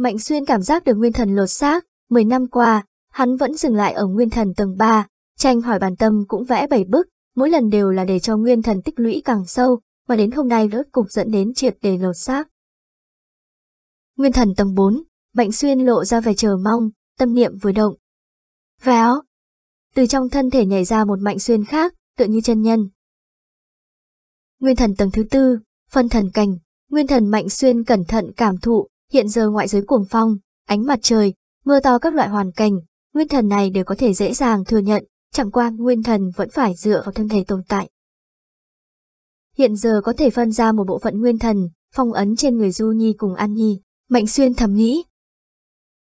Mạnh Xuyên cảm giác được nguyên thần lột xác, 10 năm qua, hắn vẫn dừng lại ở nguyên thần tầng 3, tranh hỏi bản tâm cũng vẽ bảy bức, mỗi lần đều là để cho nguyên thần tích lũy càng sâu, mà đến hôm nay rốt cục dẫn đến triệt để lột xác. Nguyên thần tầng 4, Mạnh Xuyên lộ ra vẻ chờ mong, tâm niệm vừa động. Véo! Từ trong thân thể nhảy ra một Mạnh Xuyên khác, tựa như chân nhân. Nguyên thần tầng thứ tư, phân thần cảnh, Nguyên thần Mạnh Xuyên cẩn thận cảm thụ, Hiện giờ ngoại giới cuồng phong, ánh mặt trời, mưa to các loại hoàn cảnh, nguyên thần này đều có thể dễ dàng thừa nhận, chẳng qua nguyên thần vẫn phải dựa vào thân thể tồn tại. Hiện giờ có thể phân ra một bộ phận nguyên thần, phong ấn trên người Du Nhi cùng An Nhi, Mạnh Xuyên thầm nghĩ.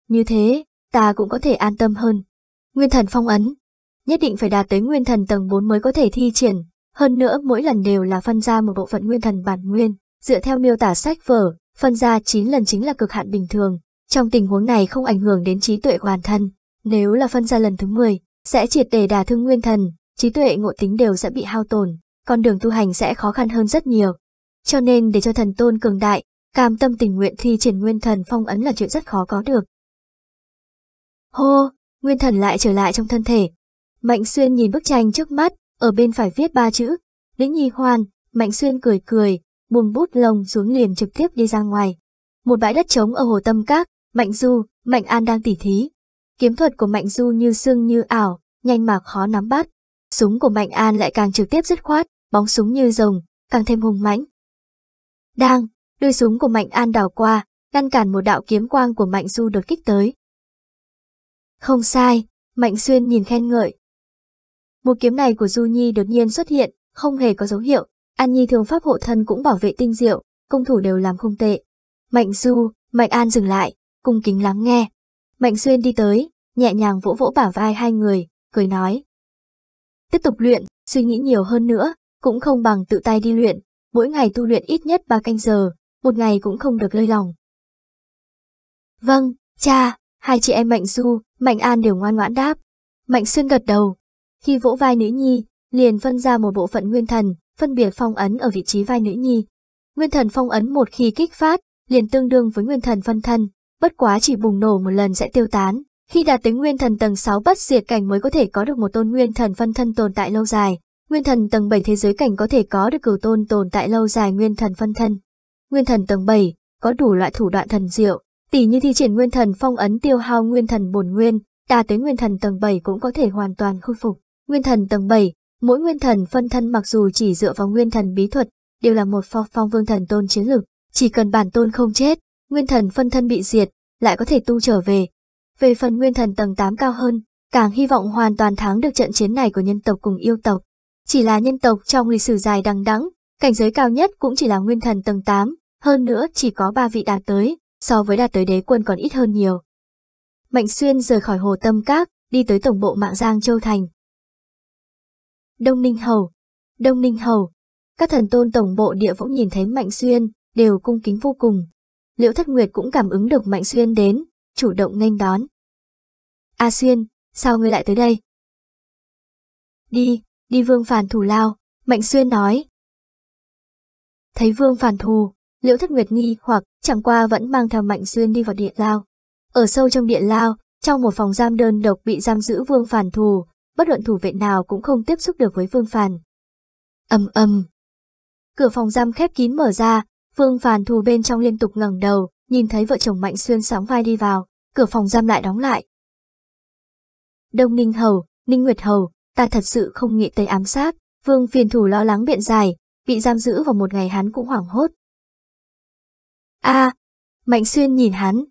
Như thế, ta cũng có thể an tâm hơn. Nguyên thần phong ấn, nhất định phải đạt tới nguyên thần tầng 4 mới có thể thi triển, hơn nữa mỗi lần đều là phân ra một bộ phận nguyên thần bản nguyên, dựa theo miêu tả sách vở, Phân ra 9 lần chính là cực hạn bình thường, trong tình huống này không ảnh hưởng đến trí tuệ hoàn thân. Nếu là phân ra lần thứ 10, sẽ triệt để đả thương nguyên thần, trí tuệ ngộ tính đều sẽ bị hao tổn, con đường tu hành sẽ khó khăn hơn rất nhiều. Cho nên để cho thần tôn cường đại, cam tâm tình nguyện thi triển nguyên thần phong ấn là chuyện rất khó có được. Hô, nguyên thần lại trở lại trong thân thể. Mạnh Xuyên nhìn bức tranh trước mắt, ở bên phải viết ba chữ, Lĩnh Nhi Hoan, Mạnh Xuyên cười cười, buông bút lông xuống liền trực tiếp đi ra ngoài. Một bãi đất trống ở hồ Tâm Các, Mạnh Du, Mạnh An đang tỉ thí. Kiếm thuật của Mạnh Du như xương như ảo, nhanh mà khó nắm bắt. Súng của Mạnh An lại càng trực tiếp dứt khoát, bóng súng như rồng, càng thêm hùng mãnh. Đang, đuôi súng của Mạnh An đào qua, ngăn cản một đạo kiếm quang của Mạnh Du đột kích tới. Không sai, Mạnh Xuyên nhìn khen ngợi. Một kiếm này của Du Nhi đột nhiên xuất hiện, không hề có dấu hiệu, An Nhi thường pháp hộ thân cũng bảo vệ tinh diệu, công thủ đều làm không tệ. Mạnh Du, Mạnh An dừng lại, cung kính lắng nghe. Mạnh Xuyên đi tới, nhẹ nhàng vỗ vỗ bả vai hai người, cười nói. Tiếp tục luyện, suy nghĩ nhiều hơn nữa, cũng không bằng tự tay đi luyện, mỗi ngày tu luyện ít nhất 3 canh giờ, một ngày cũng không được lơi lòng. Vâng, cha, hai chị em Mạnh Du, Mạnh An đều ngoan ngoãn đáp. Mạnh Xuyên gật đầu, khi vỗ vai nữ nhi, liền phân ra một bộ phận nguyên thần, phân biệt phong ấn ở vị trí vai nữ nhi. Nguyên thần phong ấn một khi kích phát, liền tương đương với nguyên thần phân thân, bất quá chỉ bùng nổ một lần sẽ tiêu tán. Khi đạt tới nguyên thần tầng 6 bất diệt cảnh mới có thể có được một tôn nguyên thần phân thân tồn tại lâu dài, nguyên thần tầng 7 thế giới cảnh có thể có được cửu tôn tồn tại lâu dài nguyên thần phân thân. Nguyên thần tầng 7 có đủ loại thủ đoạn thần diệu, tỉ như thi triển nguyên thần phong ấn tiêu hao nguyên thần bổn nguyên, đạt tới nguyên thần tầng 7 cũng có thể hoàn toàn khôi phục. Nguyên thần tầng 7 Mỗi nguyên thần phân thân mặc dù chỉ dựa vào nguyên thần bí thuật, đều là một phong phong vương thần tôn chiến lực, chỉ cần bản tôn không chết, nguyên thần phân thân bị diệt, lại có thể tu trở về. Về phần nguyên thần tầng 8 cao hơn, càng hy vọng hoàn toàn thắng được trận chiến này của nhân tộc cùng yêu tộc. Chỉ là nhân tộc trong lịch sử dài đằng đẵng, cảnh giới cao nhất cũng chỉ là nguyên thần tầng 8, hơn nữa chỉ có 3 vị đạt tới, so với đạt tới đế quân còn ít hơn nhiều. Mạnh Xuyên rời khỏi hồ Tâm Các, đi tới tổng bộ mạng Giang Châu Thành, Đông Ninh Hầu, Đông Ninh Hầu. Các thần tôn tổng bộ địa võng nhìn thấy Mạnh Xuyên, đều cung kính vô cùng. Liễu Thất Nguyệt cũng cảm ứng được Mạnh Xuyên đến, chủ động nghênh đón. A Xuyên, sao ngươi lại tới đây? Đi, đi Vương Phản Thù lao, Mạnh Xuyên nói. Thấy Vương Phản Thù, Liễu Thất Nguyệt nghi hoặc chẳng qua vẫn mang theo Mạnh Xuyên đi vào địa lao. Ở sâu trong địa lao, trong một phòng giam đơn độc bị giam giữ Vương Phản Thù, bất luận thủ vệ nào cũng không tiếp xúc được với Vương Phàn. Âm âm. Cửa phòng giam khép kín mở ra, Vương Phàn thù bên trong liên tục ngẩng đầu, nhìn thấy vợ chồng Mạnh Xuyên sóng vai đi vào, cửa phòng giam lại đóng lại. Đông Ninh Hầu, Ninh Nguyệt Hầu, ta thật sự không nghĩ tới ám sát, Vương phiền thủ lo lắng biện dài, bị giam giữ vào một ngày hắn cũng hoảng hốt. a Mạnh Xuyên nhìn hắn.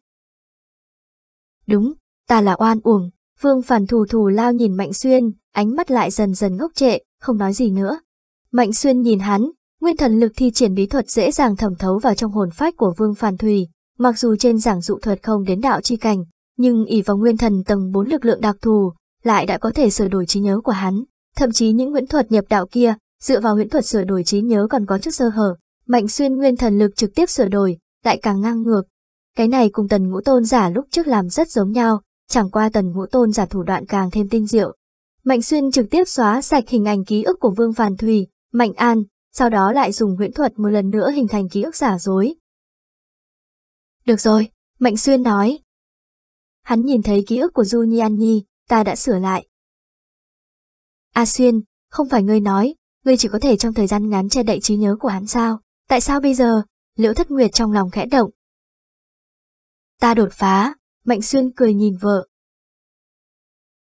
Đúng, ta là oan uổng, Vương Phản thù thù lao nhìn Mạnh Xuyên, ánh mắt lại dần dần ngốc trệ, không nói gì nữa. Mạnh Xuyên nhìn hắn, nguyên thần lực thi triển bí thuật dễ dàng thẩm thấu vào trong hồn phách của Vương Phản Thùy, mặc dù trên giảng dụ thuật không đến đạo chi cảnh, nhưng ỷ vào nguyên thần tầng 4 lực lượng đặc thù, lại đã có thể sửa đổi trí nhớ của hắn, thậm chí những nguyễn thuật nhập đạo kia, dựa vào huyễn thuật sửa đổi trí nhớ còn có chút sơ hở, Mạnh Xuyên nguyên thần lực trực tiếp sửa đổi, lại càng ngang ngược. Cái này cùng Tần Ngũ Tôn giả lúc trước làm rất giống nhau, chẳng qua tần ngũ tôn giả thủ đoạn càng thêm tinh diệu. Mạnh xuyên trực tiếp xóa sạch hình ảnh ký ức của Vương Phàn Thùy, Mạnh An, sau đó lại dùng huyễn thuật một lần nữa hình thành ký ức giả dối. Được rồi, Mạnh Xuyên nói. Hắn nhìn thấy ký ức của Du Nhi An Nhi, ta đã sửa lại. A Xuyên, không phải ngươi nói, ngươi chỉ có thể trong thời gian ngắn che đậy trí nhớ của hắn sao, tại sao bây giờ, Liễu Thất Nguyệt trong lòng khẽ động. Ta đột phá, Mạnh Xuyên cười nhìn vợ.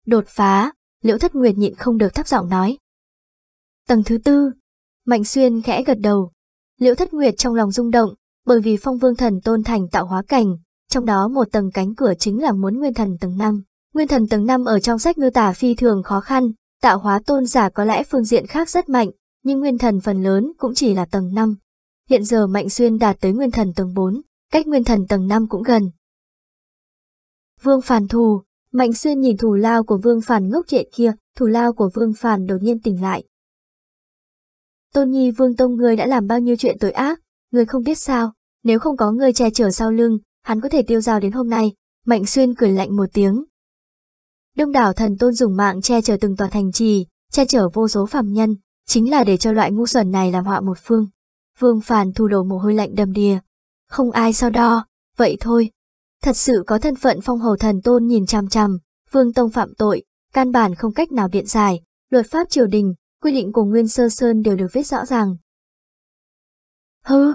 Đột phá, Liễu Thất Nguyệt nhịn không được thấp giọng nói. Tầng thứ tư, Mạnh Xuyên khẽ gật đầu. Liễu Thất Nguyệt trong lòng rung động, bởi vì phong vương thần tôn thành tạo hóa cảnh, trong đó một tầng cánh cửa chính là muốn nguyên thần tầng năm. Nguyên thần tầng năm ở trong sách mô tả phi thường khó khăn, tạo hóa tôn giả có lẽ phương diện khác rất mạnh, nhưng nguyên thần phần lớn cũng chỉ là tầng năm. Hiện giờ Mạnh Xuyên đạt tới nguyên thần tầng 4, cách nguyên thần tầng 5 cũng gần, Vương Phản thù, Mạnh Xuyên nhìn thù lao của Vương Phản ngốc trệ kia, thù lao của Vương Phản đột nhiên tỉnh lại. Tôn Nhi Vương Tông người đã làm bao nhiêu chuyện tội ác, người không biết sao, nếu không có người che chở sau lưng, hắn có thể tiêu dao đến hôm nay, Mạnh Xuyên cười lạnh một tiếng. Đông đảo thần tôn dùng mạng che chở từng tòa thành trì, che chở vô số phàm nhân, chính là để cho loại ngu xuẩn này làm họa một phương. Vương Phản thu đổ mồ hôi lạnh đầm đìa. Không ai sao đo, vậy thôi, Thật sự có thân phận phong hầu thần tôn nhìn chằm chằm, Vương Tông phạm tội, căn bản không cách nào biện giải, luật pháp triều đình, quy định của Nguyên Sơ Sơn đều được viết rõ ràng. Hừ,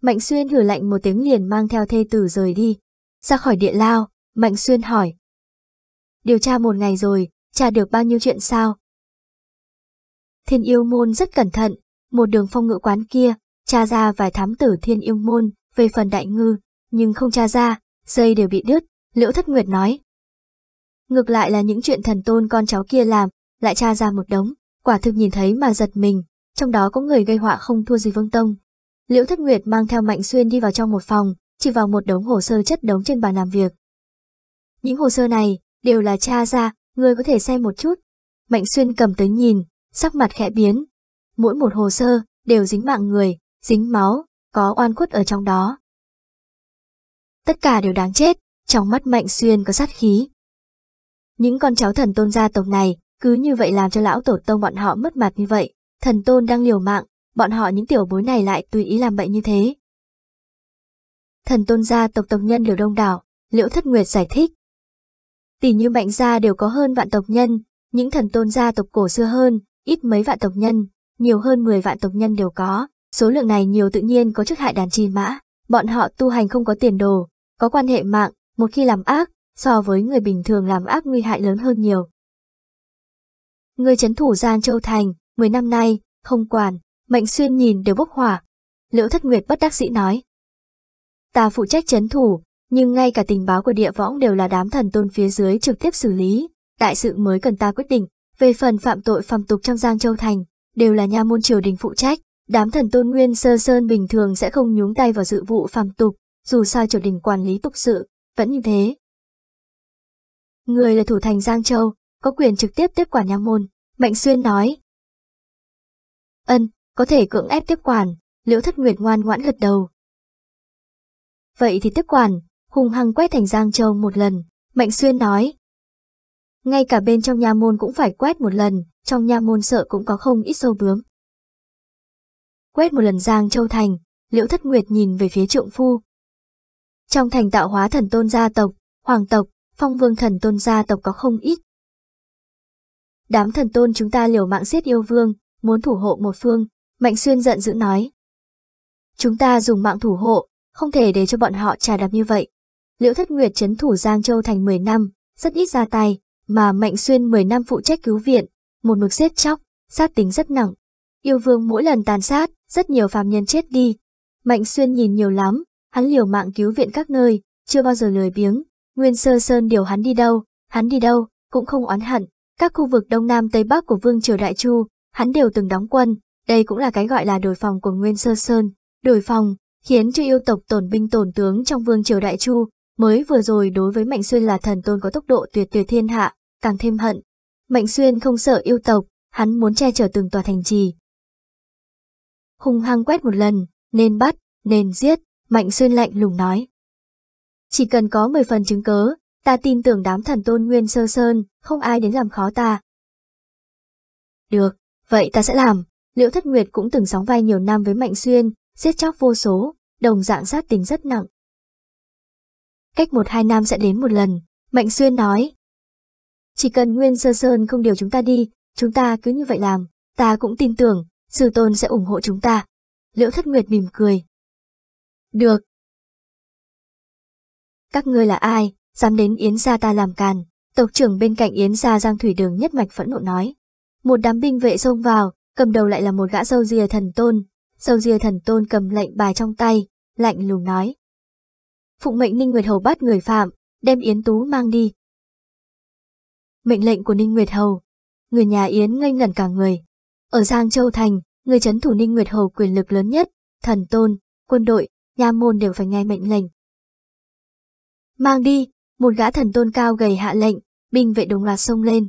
Mạnh Xuyên hử lạnh một tiếng liền mang theo thê tử rời đi. Ra khỏi địa lao, Mạnh Xuyên hỏi. Điều tra một ngày rồi, tra được bao nhiêu chuyện sao? Thiên yêu môn rất cẩn thận, một đường phong ngự quán kia, tra ra vài thám tử thiên yêu môn về phần đại ngư, nhưng không tra ra, dây đều bị đứt, Liễu Thất Nguyệt nói. Ngược lại là những chuyện thần tôn con cháu kia làm, lại tra ra một đống, quả thực nhìn thấy mà giật mình, trong đó có người gây họa không thua gì Vương Tông. Liễu Thất Nguyệt mang theo Mạnh Xuyên đi vào trong một phòng, chỉ vào một đống hồ sơ chất đống trên bàn làm việc. Những hồ sơ này đều là tra ra, người có thể xem một chút. Mạnh Xuyên cầm tới nhìn, sắc mặt khẽ biến. Mỗi một hồ sơ đều dính mạng người, dính máu, có oan khuất ở trong đó. Tất cả đều đáng chết, trong mắt Mạnh Xuyên có sát khí. Những con cháu thần tôn gia tộc này cứ như vậy làm cho lão tổ tông bọn họ mất mặt như vậy, thần tôn đang liều mạng, bọn họ những tiểu bối này lại tùy ý làm bệnh như thế. Thần tôn gia tộc tộc nhân đều đông đảo, Liễu Thất Nguyệt giải thích. Tỷ như mạnh gia đều có hơn vạn tộc nhân, những thần tôn gia tộc cổ xưa hơn, ít mấy vạn tộc nhân, nhiều hơn 10 vạn tộc nhân đều có, số lượng này nhiều tự nhiên có chức hại đàn chi mã, bọn họ tu hành không có tiền đồ, có quan hệ mạng, một khi làm ác, so với người bình thường làm ác nguy hại lớn hơn nhiều. Người chấn thủ giang Châu Thành, 10 năm nay, không quản, mệnh xuyên nhìn đều bốc hỏa. Liễu Thất Nguyệt bất đắc dĩ nói. Ta phụ trách chấn thủ, nhưng ngay cả tình báo của địa võng đều là đám thần tôn phía dưới trực tiếp xử lý, đại sự mới cần ta quyết định. Về phần phạm tội phạm tục trong Giang Châu Thành, đều là nhà môn triều đình phụ trách, đám thần tôn nguyên sơ sơn bình thường sẽ không nhúng tay vào dự vụ phàm tục, dù sao triều đình quản lý tục sự, vẫn như thế. Người là thủ thành Giang Châu, có quyền trực tiếp tiếp quản nha môn, Mạnh Xuyên nói. Ân, có thể cưỡng ép tiếp quản, Liễu Thất Nguyệt ngoan ngoãn gật đầu. Vậy thì tiếp quản, hùng hăng quét thành Giang Châu một lần, Mạnh Xuyên nói. Ngay cả bên trong nha môn cũng phải quét một lần, trong nha môn sợ cũng có không ít sâu bướm. Quét một lần Giang Châu Thành, Liễu Thất Nguyệt nhìn về phía trượng phu, trong thành tạo hóa thần tôn gia tộc, hoàng tộc, phong vương thần tôn gia tộc có không ít. Đám thần tôn chúng ta liều mạng giết yêu vương, muốn thủ hộ một phương, Mạnh Xuyên giận dữ nói. Chúng ta dùng mạng thủ hộ, không thể để cho bọn họ trả đạp như vậy. Liễu Thất Nguyệt chấn thủ Giang Châu thành 10 năm, rất ít ra tay, mà Mạnh Xuyên 10 năm phụ trách cứu viện, một mực giết chóc, sát tính rất nặng. Yêu vương mỗi lần tàn sát, rất nhiều phàm nhân chết đi. Mạnh Xuyên nhìn nhiều lắm, hắn liều mạng cứu viện các nơi, chưa bao giờ lười biếng, Nguyên Sơ Sơn điều hắn đi đâu, hắn đi đâu, cũng không oán hận, các khu vực đông nam tây bắc của vương triều Đại Chu, hắn đều từng đóng quân, đây cũng là cái gọi là đổi phòng của Nguyên Sơ Sơn, đổi phòng, khiến cho yêu tộc tổn binh tổn tướng trong vương triều Đại Chu, mới vừa rồi đối với Mạnh Xuyên là thần tôn có tốc độ tuyệt tuyệt thiên hạ, càng thêm hận. Mạnh Xuyên không sợ yêu tộc, hắn muốn che chở từng tòa thành trì. Hùng hăng quét một lần, nên bắt, nên giết, Mạnh Xuyên lạnh lùng nói. Chỉ cần có 10 phần chứng cớ, ta tin tưởng đám thần tôn nguyên sơ sơn, không ai đến làm khó ta. Được, vậy ta sẽ làm. Liễu Thất Nguyệt cũng từng sóng vai nhiều năm với Mạnh Xuyên, giết chóc vô số, đồng dạng sát tính rất nặng. Cách một hai năm sẽ đến một lần, Mạnh Xuyên nói. Chỉ cần Nguyên Sơ Sơn không điều chúng ta đi, chúng ta cứ như vậy làm, ta cũng tin tưởng, Sư Tôn sẽ ủng hộ chúng ta. Liễu Thất Nguyệt mỉm cười, được. Các ngươi là ai, dám đến Yến gia ta làm càn, tộc trưởng bên cạnh Yến gia Giang Thủy Đường nhất mạch phẫn nộ nói. Một đám binh vệ xông vào, cầm đầu lại là một gã sâu rìa thần tôn, sâu rìa thần tôn cầm lệnh bài trong tay, lạnh lùng nói. Phụng mệnh Ninh Nguyệt Hầu bắt người phạm, đem Yến Tú mang đi. Mệnh lệnh của Ninh Nguyệt Hầu, người nhà Yến ngây ngẩn cả người. Ở Giang Châu Thành, người chấn thủ Ninh Nguyệt Hầu quyền lực lớn nhất, thần tôn, quân đội, nhà môn đều phải nghe mệnh lệnh. Mang đi, một gã thần tôn cao gầy hạ lệnh, binh vệ đồng loạt xông lên.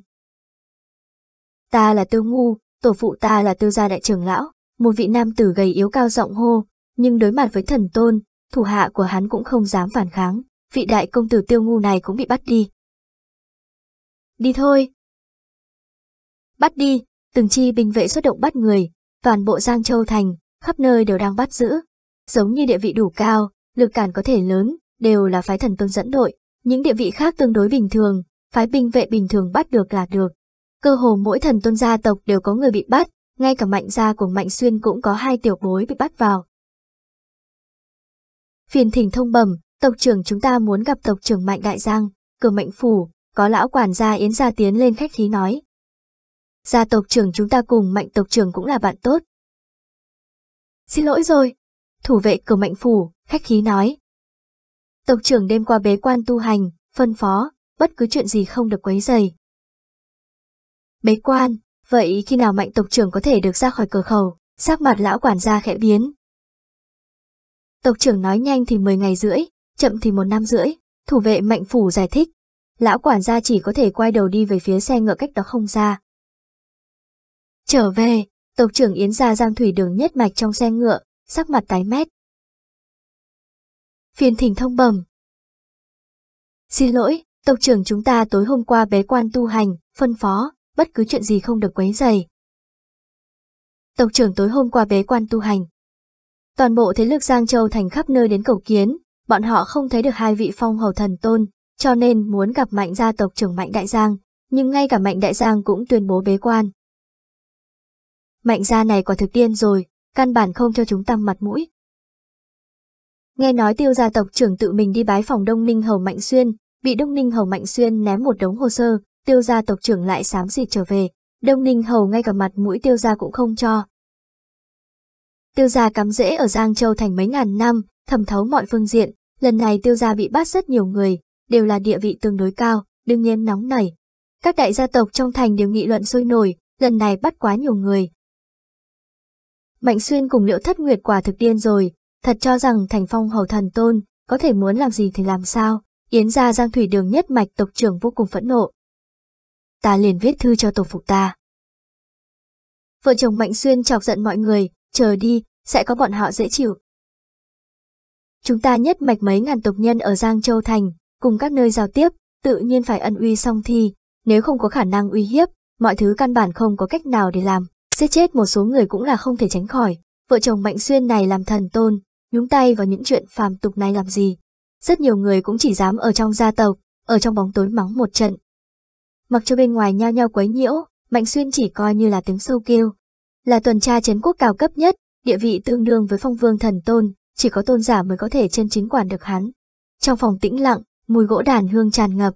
Ta là tiêu ngu, tổ phụ ta là tiêu gia đại trưởng lão, một vị nam tử gầy yếu cao giọng hô, nhưng đối mặt với thần tôn, thủ hạ của hắn cũng không dám phản kháng, vị đại công tử tiêu ngu này cũng bị bắt đi. Đi thôi. Bắt đi, từng chi binh vệ xuất động bắt người, toàn bộ Giang Châu Thành, khắp nơi đều đang bắt giữ, Giống như địa vị đủ cao, lực cản có thể lớn, đều là phái thần tôn dẫn đội, những địa vị khác tương đối bình thường, phái binh vệ bình thường bắt được là được. Cơ hồ mỗi thần tôn gia tộc đều có người bị bắt, ngay cả mạnh gia của Mạnh Xuyên cũng có hai tiểu bối bị bắt vào. Phiền thỉnh thông bẩm, tộc trưởng chúng ta muốn gặp tộc trưởng Mạnh Đại Giang, cửa Mạnh Phủ, có lão quản gia Yến Gia tiến lên khách khí nói. Gia tộc trưởng chúng ta cùng Mạnh tộc trưởng cũng là bạn tốt. Xin lỗi rồi, thủ vệ cửa mệnh phủ, khách khí nói. Tộc trưởng đêm qua bế quan tu hành, phân phó, bất cứ chuyện gì không được quấy rầy. Bế quan, vậy khi nào mạnh tộc trưởng có thể được ra khỏi cửa khẩu, sắc mặt lão quản gia khẽ biến. Tộc trưởng nói nhanh thì 10 ngày rưỡi, chậm thì một năm rưỡi, thủ vệ mạnh phủ giải thích. Lão quản gia chỉ có thể quay đầu đi về phía xe ngựa cách đó không ra. Trở về, tộc trưởng Yến gia Giang Thủy đường nhất mạch trong xe ngựa, sắc mặt tái mét. Phiền thỉnh thông bẩm. Xin lỗi, tộc trưởng chúng ta tối hôm qua bế quan tu hành, phân phó, bất cứ chuyện gì không được quấy rầy. Tộc trưởng tối hôm qua bế quan tu hành. Toàn bộ thế lực Giang Châu thành khắp nơi đến cầu kiến, bọn họ không thấy được hai vị phong hầu thần tôn, cho nên muốn gặp mạnh gia tộc trưởng mạnh đại giang, nhưng ngay cả mạnh đại giang cũng tuyên bố bế quan. Mạnh gia này quả thực tiên rồi, căn bản không cho chúng ta mặt mũi. Nghe nói tiêu gia tộc trưởng tự mình đi bái phòng Đông Ninh Hầu Mạnh Xuyên, bị Đông Ninh Hầu Mạnh Xuyên ném một đống hồ sơ, tiêu gia tộc trưởng lại xám xịt trở về, Đông Ninh Hầu ngay cả mặt mũi tiêu gia cũng không cho. Tiêu gia cắm rễ ở Giang Châu thành mấy ngàn năm, thẩm thấu mọi phương diện, lần này tiêu gia bị bắt rất nhiều người, đều là địa vị tương đối cao, đương nhiên nóng nảy. Các đại gia tộc trong thành đều nghị luận sôi nổi, lần này bắt quá nhiều người, Mạnh Xuyên cùng Liễu Thất Nguyệt quả thực điên rồi, thật cho rằng Thành Phong hầu thần tôn, có thể muốn làm gì thì làm sao, Yến gia Giang Thủy Đường nhất mạch tộc trưởng vô cùng phẫn nộ. Ta liền viết thư cho tổ phụ ta. Vợ chồng Mạnh Xuyên chọc giận mọi người, chờ đi, sẽ có bọn họ dễ chịu. Chúng ta nhất mạch mấy ngàn tộc nhân ở Giang Châu Thành, cùng các nơi giao tiếp, tự nhiên phải ân uy song thi, nếu không có khả năng uy hiếp, mọi thứ căn bản không có cách nào để làm giết chết một số người cũng là không thể tránh khỏi. Vợ chồng Mạnh Xuyên này làm thần tôn, nhúng tay vào những chuyện phàm tục này làm gì. Rất nhiều người cũng chỉ dám ở trong gia tộc, ở trong bóng tối mắng một trận. Mặc cho bên ngoài nhao nhao quấy nhiễu, Mạnh Xuyên chỉ coi như là tiếng sâu kêu. Là tuần tra chiến quốc cao cấp nhất, địa vị tương đương với phong vương thần tôn, chỉ có tôn giả mới có thể chân chính quản được hắn. Trong phòng tĩnh lặng, mùi gỗ đàn hương tràn ngập.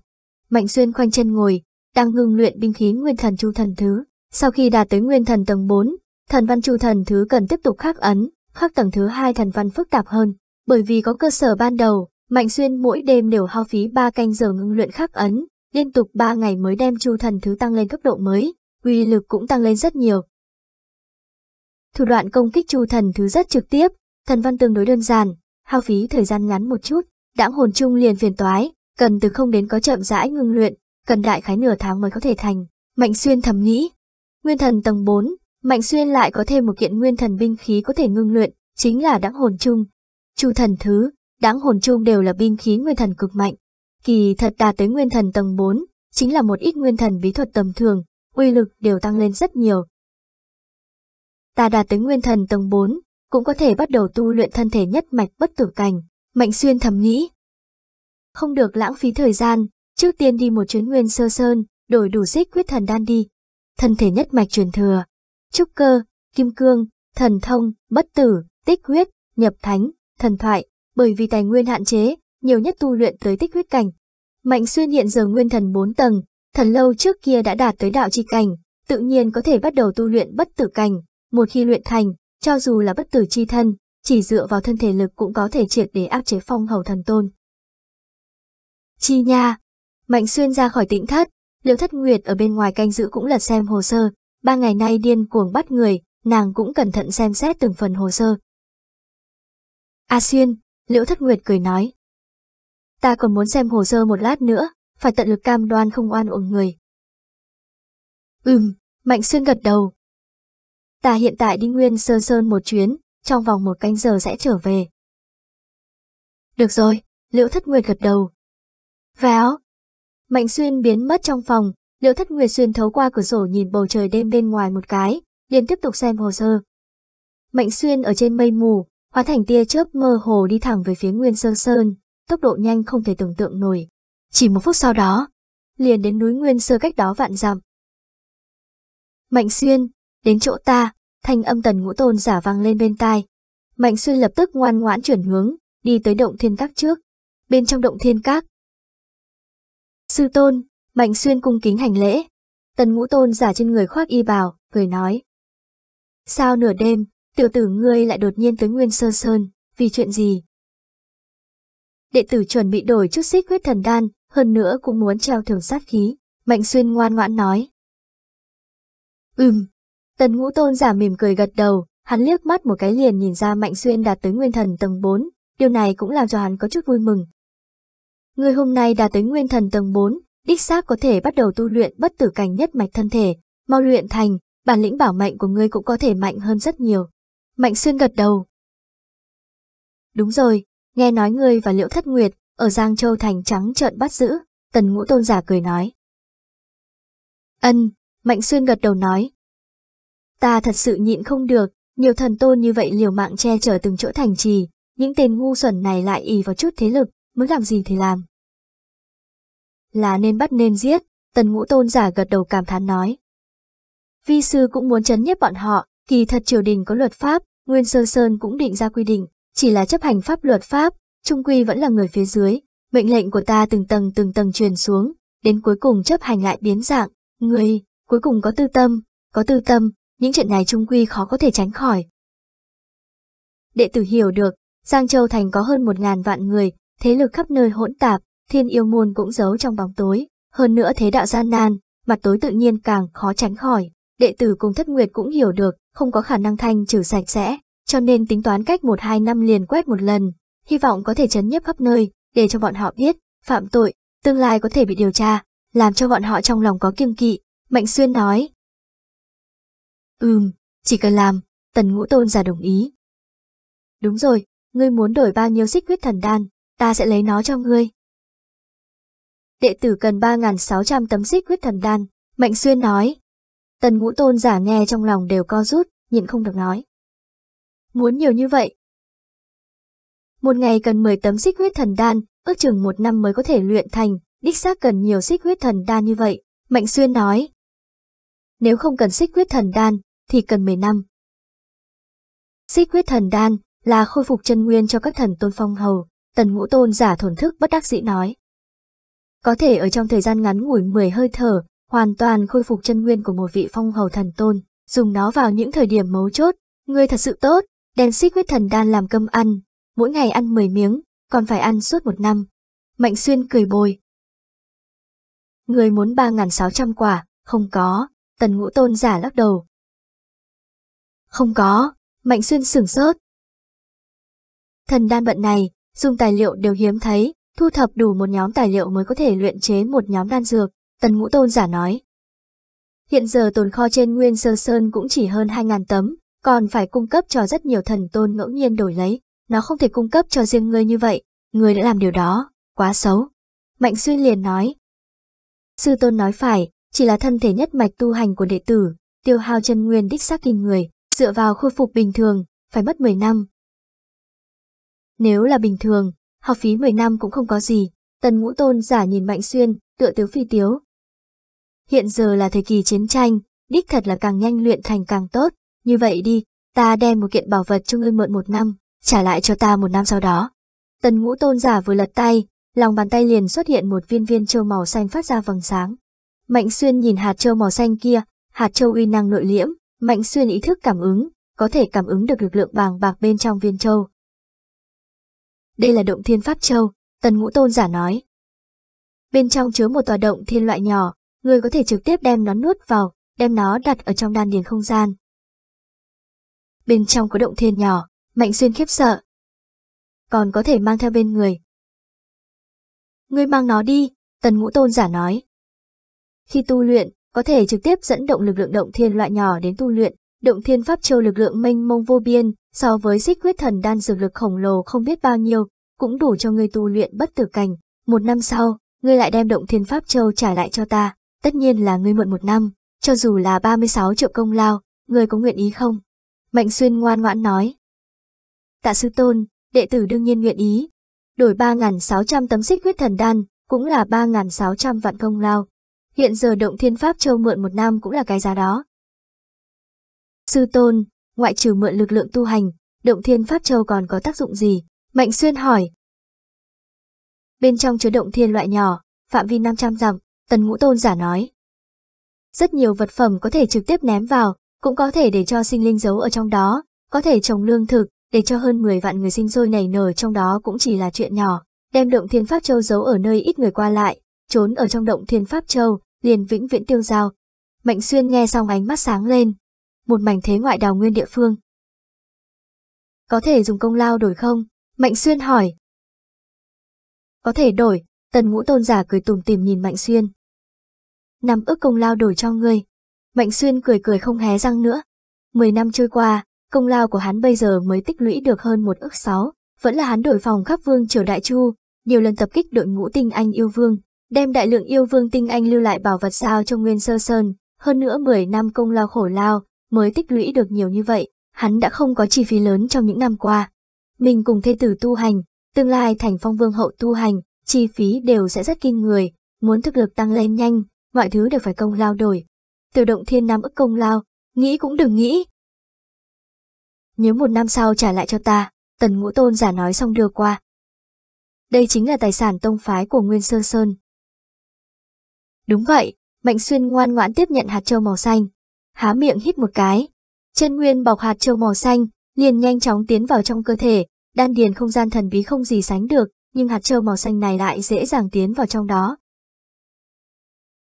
Mạnh Xuyên khoanh chân ngồi, đang ngưng luyện binh khí nguyên thần chu thần thứ. Sau khi đạt tới nguyên thần tầng 4, thần văn chu thần thứ cần tiếp tục khắc ấn, khắc tầng thứ hai thần văn phức tạp hơn, bởi vì có cơ sở ban đầu, Mạnh Xuyên mỗi đêm đều hao phí 3 canh giờ ngưng luyện khắc ấn, liên tục 3 ngày mới đem chu thần thứ tăng lên cấp độ mới, uy lực cũng tăng lên rất nhiều. Thủ đoạn công kích chu thần thứ rất trực tiếp, thần văn tương đối đơn giản, hao phí thời gian ngắn một chút, đãng hồn chung liền phiền toái, cần từ không đến có chậm rãi ngưng luyện, cần đại khái nửa tháng mới có thể thành. Mạnh Xuyên thầm nghĩ, Nguyên thần tầng 4, Mạnh Xuyên lại có thêm một kiện nguyên thần binh khí có thể ngưng luyện, chính là đáng hồn chung. Chu thần thứ, đáng hồn chung đều là binh khí nguyên thần cực mạnh. Kỳ thật đạt tới nguyên thần tầng 4, chính là một ít nguyên thần bí thuật tầm thường, uy lực đều tăng lên rất nhiều. Ta đạt tới nguyên thần tầng 4, cũng có thể bắt đầu tu luyện thân thể nhất mạch bất tử cảnh, Mạnh Xuyên thầm nghĩ. Không được lãng phí thời gian, trước tiên đi một chuyến nguyên sơ sơn, đổi đủ xích quyết thần đan đi thân thể nhất mạch truyền thừa, trúc cơ, kim cương, thần thông, bất tử, tích huyết, nhập thánh, thần thoại, bởi vì tài nguyên hạn chế, nhiều nhất tu luyện tới tích huyết cảnh. Mạnh xuyên hiện giờ nguyên thần 4 tầng, thần lâu trước kia đã đạt tới đạo chi cảnh, tự nhiên có thể bắt đầu tu luyện bất tử cảnh, một khi luyện thành, cho dù là bất tử chi thân, chỉ dựa vào thân thể lực cũng có thể triệt để áp chế phong hầu thần tôn. Chi nha, Mạnh xuyên ra khỏi tĩnh thất, Liễu Thất Nguyệt ở bên ngoài canh giữ cũng lật xem hồ sơ, ba ngày nay điên cuồng bắt người, nàng cũng cẩn thận xem xét từng phần hồ sơ. A Xuyên, Liễu Thất Nguyệt cười nói. Ta còn muốn xem hồ sơ một lát nữa, phải tận lực cam đoan không oan uổng người. Ừm, Mạnh Xuyên gật đầu. Ta hiện tại đi Nguyên Sơn Sơn một chuyến, trong vòng một canh giờ sẽ trở về. Được rồi, Liễu Thất Nguyệt gật đầu. Vào, Mạnh xuyên biến mất trong phòng, Liễu Thất Nguyệt xuyên thấu qua cửa sổ nhìn bầu trời đêm bên ngoài một cái, liền tiếp tục xem hồ sơ. Mạnh xuyên ở trên mây mù, hóa thành tia chớp mơ hồ đi thẳng về phía Nguyên Sơn Sơn, tốc độ nhanh không thể tưởng tượng nổi. Chỉ một phút sau đó, liền đến núi Nguyên Sơ cách đó vạn dặm. Mạnh xuyên, đến chỗ ta, thanh âm tần ngũ tôn giả vang lên bên tai. Mạnh xuyên lập tức ngoan ngoãn chuyển hướng, đi tới động thiên các trước. Bên trong động thiên các, Sư tôn, Mạnh Xuyên cung kính hành lễ. Tần ngũ tôn giả trên người khoác y bào, cười nói. Sao nửa đêm, tiểu tử ngươi lại đột nhiên tới Nguyên Sơ Sơn, vì chuyện gì? Đệ tử chuẩn bị đổi chút xích huyết thần đan, hơn nữa cũng muốn treo thưởng sát khí. Mạnh Xuyên ngoan ngoãn nói. Ừm. Tần ngũ tôn giả mỉm cười gật đầu, hắn liếc mắt một cái liền nhìn ra Mạnh Xuyên đạt tới nguyên thần tầng 4, điều này cũng làm cho hắn có chút vui mừng, Người hôm nay đã tới nguyên thần tầng 4, đích xác có thể bắt đầu tu luyện bất tử cảnh nhất mạch thân thể, mau luyện thành, bản lĩnh bảo mệnh của ngươi cũng có thể mạnh hơn rất nhiều. Mạnh xuyên gật đầu. Đúng rồi, nghe nói ngươi và Liễu Thất Nguyệt ở Giang Châu Thành trắng trợn bắt giữ, tần ngũ tôn giả cười nói. Ân, Mạnh Xuyên gật đầu nói. Ta thật sự nhịn không được, nhiều thần tôn như vậy liều mạng che chở từng chỗ thành trì, những tên ngu xuẩn này lại ỉ vào chút thế lực, muốn làm gì thì làm. Là nên bắt nên giết, tần ngũ tôn giả gật đầu cảm thán nói. Vi sư cũng muốn chấn nhiếp bọn họ, kỳ thật triều đình có luật pháp, Nguyên Sơ Sơn cũng định ra quy định, chỉ là chấp hành pháp luật pháp, trung quy vẫn là người phía dưới, mệnh lệnh của ta từng tầng từng tầng truyền xuống, đến cuối cùng chấp hành lại biến dạng, người, cuối cùng có tư tâm, có tư tâm, những chuyện này trung quy khó có thể tránh khỏi. Đệ tử hiểu được, Giang Châu Thành có hơn một ngàn vạn người, thế lực khắp nơi hỗn tạp, thiên yêu môn cũng giấu trong bóng tối, hơn nữa thế đạo gian nan, mặt tối tự nhiên càng khó tránh khỏi. Đệ tử cùng thất nguyệt cũng hiểu được, không có khả năng thanh trừ sạch sẽ, cho nên tính toán cách một hai năm liền quét một lần, hy vọng có thể chấn nhấp khắp nơi, để cho bọn họ biết, phạm tội, tương lai có thể bị điều tra, làm cho bọn họ trong lòng có kiêng kỵ, Mạnh Xuyên nói. Ừm, chỉ cần làm, tần ngũ tôn giả đồng ý. Đúng rồi, ngươi muốn đổi bao nhiêu xích huyết thần đan, ta sẽ lấy nó cho ngươi. Đệ tử cần 3.600 tấm xích huyết thần đan, Mạnh Xuyên nói. Tần ngũ tôn giả nghe trong lòng đều co rút, nhịn không được nói. Muốn nhiều như vậy. Một ngày cần 10 tấm xích huyết thần đan, ước chừng một năm mới có thể luyện thành, đích xác cần nhiều xích huyết thần đan như vậy, Mạnh Xuyên nói. Nếu không cần xích huyết thần đan, thì cần 10 năm. Xích huyết thần đan là khôi phục chân nguyên cho các thần tôn phong hầu, Tần ngũ tôn giả thổn thức bất đắc dĩ nói. Có thể ở trong thời gian ngắn ngủi mười hơi thở, hoàn toàn khôi phục chân nguyên của một vị phong hầu thần tôn, dùng nó vào những thời điểm mấu chốt. Ngươi thật sự tốt, Đen xích huyết thần đan làm cơm ăn, mỗi ngày ăn 10 miếng, còn phải ăn suốt một năm. Mạnh xuyên cười bồi. Ngươi muốn 3.600 quả, không có, tần ngũ tôn giả lắc đầu. Không có, mạnh xuyên sửng sốt. Thần đan bận này, dùng tài liệu đều hiếm thấy, thu thập đủ một nhóm tài liệu mới có thể luyện chế một nhóm đan dược, Tần Ngũ Tôn giả nói. Hiện giờ tồn kho trên Nguyên Sơ Sơn cũng chỉ hơn 2.000 tấm, còn phải cung cấp cho rất nhiều thần tôn ngẫu nhiên đổi lấy, nó không thể cung cấp cho riêng ngươi như vậy, ngươi đã làm điều đó, quá xấu. Mạnh Xuyên liền nói. Sư tôn nói phải, chỉ là thân thể nhất mạch tu hành của đệ tử, tiêu hao chân nguyên đích xác kinh người, dựa vào khôi phục bình thường, phải mất 10 năm, nếu là bình thường, học phí 10 năm cũng không có gì, tần ngũ tôn giả nhìn Mạnh Xuyên, tựa tiếu phi tiếu. Hiện giờ là thời kỳ chiến tranh, đích thật là càng nhanh luyện thành càng tốt, như vậy đi, ta đem một kiện bảo vật cho ngươi mượn một năm, trả lại cho ta một năm sau đó. Tần ngũ tôn giả vừa lật tay, lòng bàn tay liền xuất hiện một viên viên châu màu xanh phát ra vầng sáng. Mạnh xuyên nhìn hạt châu màu xanh kia, hạt châu uy năng nội liễm, mạnh xuyên ý thức cảm ứng, có thể cảm ứng được lực lượng bàng bạc bên trong viên châu. Đây là động thiên Pháp Châu, Tần Ngũ Tôn giả nói. Bên trong chứa một tòa động thiên loại nhỏ, người có thể trực tiếp đem nó nuốt vào, đem nó đặt ở trong đan điền không gian. Bên trong có động thiên nhỏ, Mạnh Xuyên khiếp sợ. Còn có thể mang theo bên người. người mang nó đi, Tần Ngũ Tôn giả nói. Khi tu luyện, có thể trực tiếp dẫn động lực lượng động thiên loại nhỏ đến tu luyện, động thiên pháp châu lực lượng mênh mông vô biên, So với xích huyết thần đan dược lực khổng lồ không biết bao nhiêu, cũng đủ cho ngươi tu luyện bất tử cảnh. Một năm sau, ngươi lại đem động thiên pháp châu trả lại cho ta, tất nhiên là ngươi mượn một năm, cho dù là 36 triệu công lao, ngươi có nguyện ý không? Mạnh xuyên ngoan ngoãn nói. Tạ sư tôn, đệ tử đương nhiên nguyện ý. Đổi 3.600 tấm xích huyết thần đan, cũng là 3.600 vạn công lao. Hiện giờ động thiên pháp châu mượn một năm cũng là cái giá đó. Sư tôn, ngoại trừ mượn lực lượng tu hành, động thiên pháp châu còn có tác dụng gì? Mạnh Xuyên hỏi. Bên trong chứa động thiên loại nhỏ, phạm vi 500 dặm, tần ngũ tôn giả nói. Rất nhiều vật phẩm có thể trực tiếp ném vào, cũng có thể để cho sinh linh giấu ở trong đó, có thể trồng lương thực, để cho hơn 10 vạn người sinh sôi nảy nở trong đó cũng chỉ là chuyện nhỏ, đem động thiên pháp châu giấu ở nơi ít người qua lại, trốn ở trong động thiên pháp châu, liền vĩnh viễn tiêu dao. Mạnh Xuyên nghe xong ánh mắt sáng lên một mảnh thế ngoại đào nguyên địa phương. Có thể dùng công lao đổi không? Mạnh Xuyên hỏi. Có thể đổi, tần ngũ tôn giả cười tủm tìm nhìn Mạnh Xuyên. Năm ước công lao đổi cho ngươi. Mạnh Xuyên cười cười không hé răng nữa. Mười năm trôi qua, công lao của hắn bây giờ mới tích lũy được hơn một ước sáu, vẫn là hắn đổi phòng khắp vương triều đại chu, nhiều lần tập kích đội ngũ tinh anh yêu vương, đem đại lượng yêu vương tinh anh lưu lại bảo vật sao cho Nguyên Sơ Sơn, hơn nữa 10 năm công lao khổ lao, mới tích lũy được nhiều như vậy, hắn đã không có chi phí lớn trong những năm qua. Mình cùng thê tử tu hành, tương lai thành phong vương hậu tu hành, chi phí đều sẽ rất kinh người, muốn thực lực tăng lên nhanh, mọi thứ đều phải công lao đổi. Tiểu động thiên nam ức công lao, nghĩ cũng đừng nghĩ. Nếu một năm sau trả lại cho ta, tần ngũ tôn giả nói xong đưa qua. Đây chính là tài sản tông phái của Nguyên Sơn Sơn. Đúng vậy, Mạnh Xuyên ngoan ngoãn tiếp nhận hạt châu màu xanh, há miệng hít một cái. Chân nguyên bọc hạt châu màu xanh, liền nhanh chóng tiến vào trong cơ thể, đan điền không gian thần bí không gì sánh được, nhưng hạt châu màu xanh này lại dễ dàng tiến vào trong đó.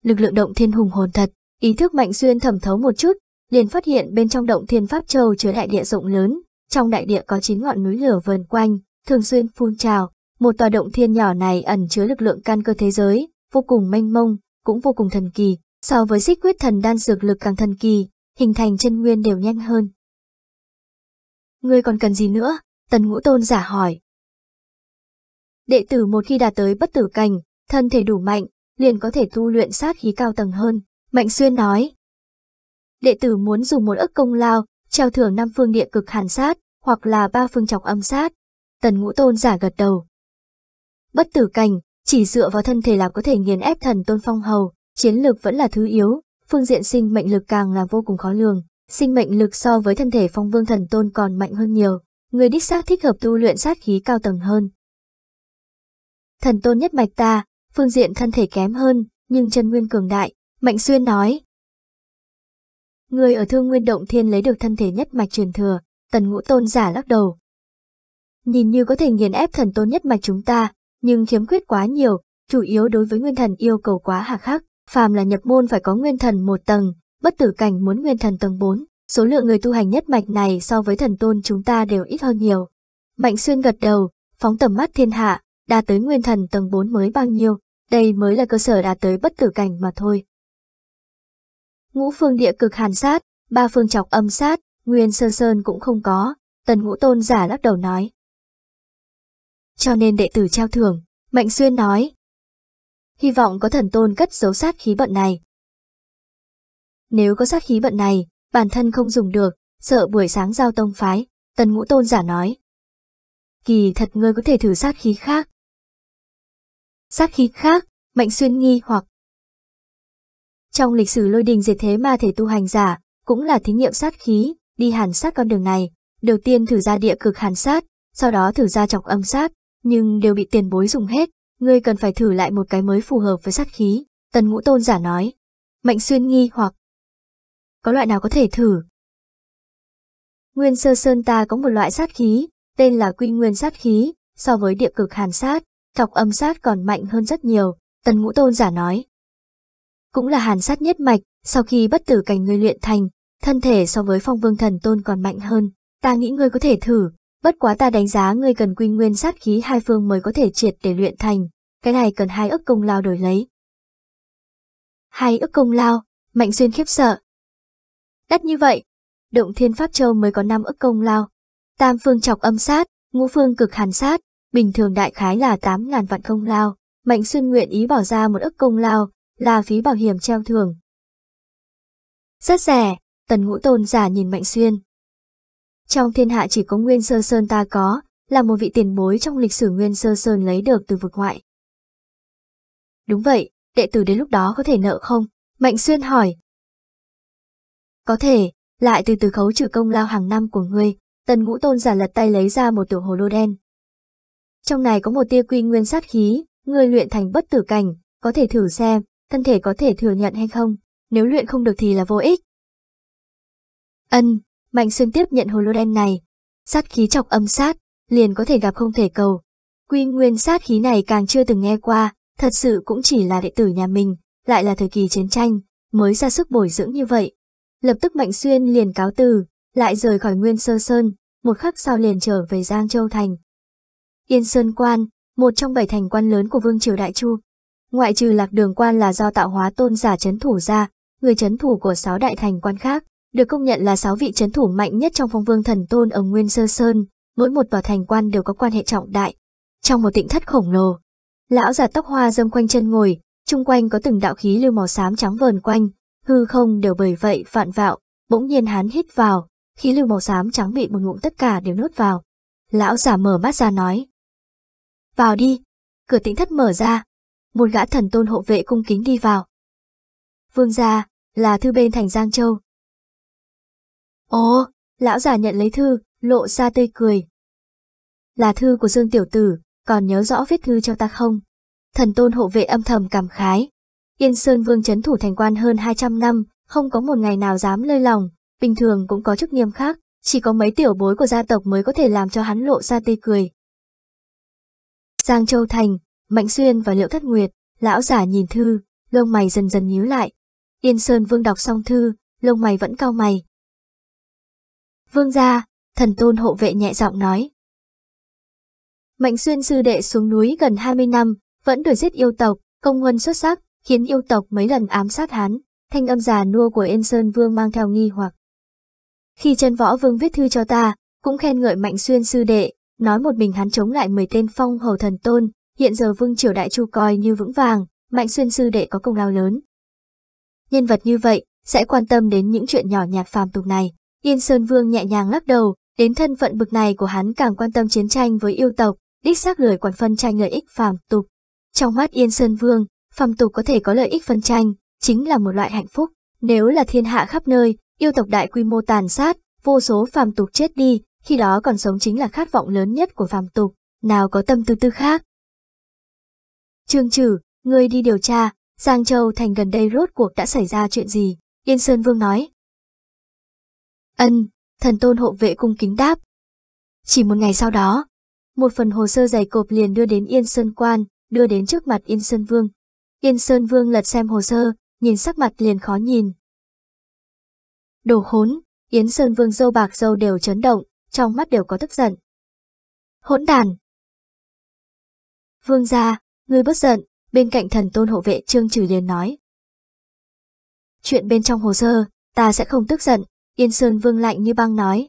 Lực lượng động thiên hùng hồn thật, ý thức mạnh xuyên thẩm thấu một chút, liền phát hiện bên trong động thiên pháp châu chứa đại địa rộng lớn, trong đại địa có chín ngọn núi lửa vờn quanh, thường xuyên phun trào, một tòa động thiên nhỏ này ẩn chứa lực lượng căn cơ thế giới, vô cùng mênh mông, cũng vô cùng thần kỳ, So với xích huyết thần đan dược lực càng thần kỳ, hình thành chân nguyên đều nhanh hơn. Ngươi còn cần gì nữa? Tần ngũ tôn giả hỏi. Đệ tử một khi đạt tới bất tử cảnh, thân thể đủ mạnh, liền có thể tu luyện sát khí cao tầng hơn, Mạnh Xuyên nói. Đệ tử muốn dùng một ức công lao, treo thưởng năm phương địa cực hàn sát, hoặc là ba phương chọc âm sát. Tần ngũ tôn giả gật đầu. Bất tử cảnh, chỉ dựa vào thân thể là có thể nghiền ép thần tôn phong hầu, chiến lược vẫn là thứ yếu, phương diện sinh mệnh lực càng là vô cùng khó lường. Sinh mệnh lực so với thân thể phong vương thần tôn còn mạnh hơn nhiều, người đích xác thích hợp tu luyện sát khí cao tầng hơn. Thần tôn nhất mạch ta, phương diện thân thể kém hơn, nhưng chân nguyên cường đại, Mạnh Xuyên nói. Người ở thương nguyên động thiên lấy được thân thể nhất mạch truyền thừa, tần ngũ tôn giả lắc đầu. Nhìn như có thể nghiền ép thần tôn nhất mạch chúng ta, nhưng khiếm khuyết quá nhiều, chủ yếu đối với nguyên thần yêu cầu quá hà khắc phàm là nhập môn phải có nguyên thần một tầng, bất tử cảnh muốn nguyên thần tầng 4, số lượng người tu hành nhất mạch này so với thần tôn chúng ta đều ít hơn nhiều. Mạnh xuyên gật đầu, phóng tầm mắt thiên hạ, đã tới nguyên thần tầng 4 mới bao nhiêu, đây mới là cơ sở đã tới bất tử cảnh mà thôi. Ngũ phương địa cực hàn sát, ba phương chọc âm sát, nguyên sơn sơn cũng không có, tần ngũ tôn giả lắc đầu nói. Cho nên đệ tử trao thưởng, Mạnh Xuyên nói, hy vọng có thần tôn cất giấu sát khí bận này. Nếu có sát khí bận này, bản thân không dùng được, sợ buổi sáng giao tông phái, tần ngũ tôn giả nói. Kỳ thật ngươi có thể thử sát khí khác. Sát khí khác, mạnh xuyên nghi hoặc trong lịch sử lôi đình diệt thế ma thể tu hành giả, cũng là thí nghiệm sát khí, đi hàn sát con đường này. Đầu tiên thử ra địa cực hàn sát, sau đó thử ra trọng âm sát, nhưng đều bị tiền bối dùng hết, ngươi cần phải thử lại một cái mới phù hợp với sát khí, tần ngũ tôn giả nói. Mạnh xuyên nghi hoặc có loại nào có thể thử? Nguyên sơ sơn ta có một loại sát khí, tên là quy nguyên sát khí, so với địa cực hàn sát, thọc âm sát còn mạnh hơn rất nhiều, tần ngũ tôn giả nói. Cũng là hàn sát nhất mạch, sau khi bất tử cảnh ngươi luyện thành, thân thể so với phong vương thần tôn còn mạnh hơn, ta nghĩ ngươi có thể thử, Bất quá ta đánh giá ngươi cần quy nguyên sát khí hai phương mới có thể triệt để luyện thành, cái này cần hai ức công lao đổi lấy. Hai ức công lao, Mạnh Xuyên khiếp sợ. Đắt như vậy, động thiên Pháp Châu mới có năm ức công lao. Tam phương chọc âm sát, ngũ phương cực hàn sát, bình thường đại khái là tám ngàn vạn công lao. Mạnh Xuyên nguyện ý bỏ ra một ức công lao, là phí bảo hiểm treo thường. Rất rẻ, tần ngũ tôn giả nhìn Mạnh Xuyên, trong thiên hạ chỉ có Nguyên Sơ Sơn ta có, là một vị tiền bối trong lịch sử Nguyên Sơ Sơn lấy được từ vực ngoại. Đúng vậy, đệ tử đến lúc đó có thể nợ không? Mạnh Xuyên hỏi. Có thể, lại từ từ khấu trừ công lao hàng năm của ngươi, tần ngũ tôn giả lật tay lấy ra một tiểu hồ lô đen. Trong này có một tia quy nguyên sát khí, ngươi luyện thành bất tử cảnh, có thể thử xem, thân thể có thể thừa nhận hay không, nếu luyện không được thì là vô ích. Ân, Mạnh Xuyên tiếp nhận hồ lô đen này, sát khí chọc âm sát, liền có thể gặp không thể cầu. Quy nguyên sát khí này càng chưa từng nghe qua, thật sự cũng chỉ là đệ tử nhà mình, lại là thời kỳ chiến tranh, mới ra sức bồi dưỡng như vậy. Lập tức Mạnh Xuyên liền cáo từ, lại rời khỏi Nguyên Sơ Sơn, một khắc sau liền trở về Giang Châu Thành. Yên Sơn Quan, một trong bảy thành quan lớn của Vương Triều Đại Chu. Ngoại trừ lạc đường quan là do tạo hóa tôn giả chấn thủ ra, người chấn thủ của sáu đại thành quan khác, được công nhận là sáu vị chấn thủ mạnh nhất trong phong vương thần tôn ở Nguyên Sơ Sơn, mỗi một tòa thành quan đều có quan hệ trọng đại. Trong một tịnh thất khổng lồ, lão giả tóc hoa dâm quanh chân ngồi, chung quanh có từng đạo khí lưu màu xám trắng vờn quanh, hư không đều bởi vậy vạn vạo, bỗng nhiên hắn hít vào, khí lưu màu xám trắng bị một ngụm tất cả đều nốt vào. Lão giả mở mắt ra nói. Vào đi, cửa tịnh thất mở ra, một gã thần tôn hộ vệ cung kính đi vào. Vương gia, là thư bên thành Giang Châu, Ồ, lão giả nhận lấy thư, lộ ra tươi cười. Là thư của Dương Tiểu Tử, còn nhớ rõ viết thư cho ta không? Thần tôn hộ vệ âm thầm cảm khái. Yên Sơn Vương chấn thủ thành quan hơn 200 năm, không có một ngày nào dám lơi lòng, bình thường cũng có chức nghiêm khác, chỉ có mấy tiểu bối của gia tộc mới có thể làm cho hắn lộ ra tươi cười. Giang Châu Thành, Mạnh Xuyên và Liễu Thất Nguyệt, lão giả nhìn thư, lông mày dần dần nhíu lại. Yên Sơn Vương đọc xong thư, lông mày vẫn cao mày, Vương gia, thần tôn hộ vệ nhẹ giọng nói. Mạnh xuyên sư đệ xuống núi gần 20 năm, vẫn đuổi giết yêu tộc, công huân xuất sắc, khiến yêu tộc mấy lần ám sát hắn, thanh âm già nua của Yên Sơn Vương mang theo nghi hoặc. Khi chân võ vương viết thư cho ta, cũng khen ngợi Mạnh xuyên sư đệ, nói một mình hắn chống lại 10 tên phong hầu thần tôn, hiện giờ vương triều đại chu coi như vững vàng, Mạnh xuyên sư đệ có công lao lớn. Nhân vật như vậy, sẽ quan tâm đến những chuyện nhỏ nhặt phàm tục này. Yên Sơn Vương nhẹ nhàng lắc đầu, đến thân phận bực này của hắn càng quan tâm chiến tranh với yêu tộc, đích xác lười quản phân tranh lợi ích phàm tục. Trong mắt Yên Sơn Vương, phàm tục có thể có lợi ích phân tranh, chính là một loại hạnh phúc. Nếu là thiên hạ khắp nơi, yêu tộc đại quy mô tàn sát, vô số phàm tục chết đi, khi đó còn sống chính là khát vọng lớn nhất của phàm tục, nào có tâm tư tư khác. Trương Trử, ngươi đi điều tra, Giang Châu thành gần đây rốt cuộc đã xảy ra chuyện gì? Yên Sơn Vương nói, Ân, thần tôn hộ vệ cung kính đáp. Chỉ một ngày sau đó, một phần hồ sơ dày cộp liền đưa đến Yên Sơn Quan, đưa đến trước mặt Yên Sơn Vương. Yên Sơn Vương lật xem hồ sơ, nhìn sắc mặt liền khó nhìn. Đồ khốn, yên Sơn Vương dâu bạc dâu đều chấn động, trong mắt đều có tức giận. Hỗn đàn! Vương gia, ngươi bất giận, bên cạnh thần tôn hộ vệ Trương Trừ liền nói. Chuyện bên trong hồ sơ, ta sẽ không tức giận, Yên Sơn Vương lạnh như băng nói.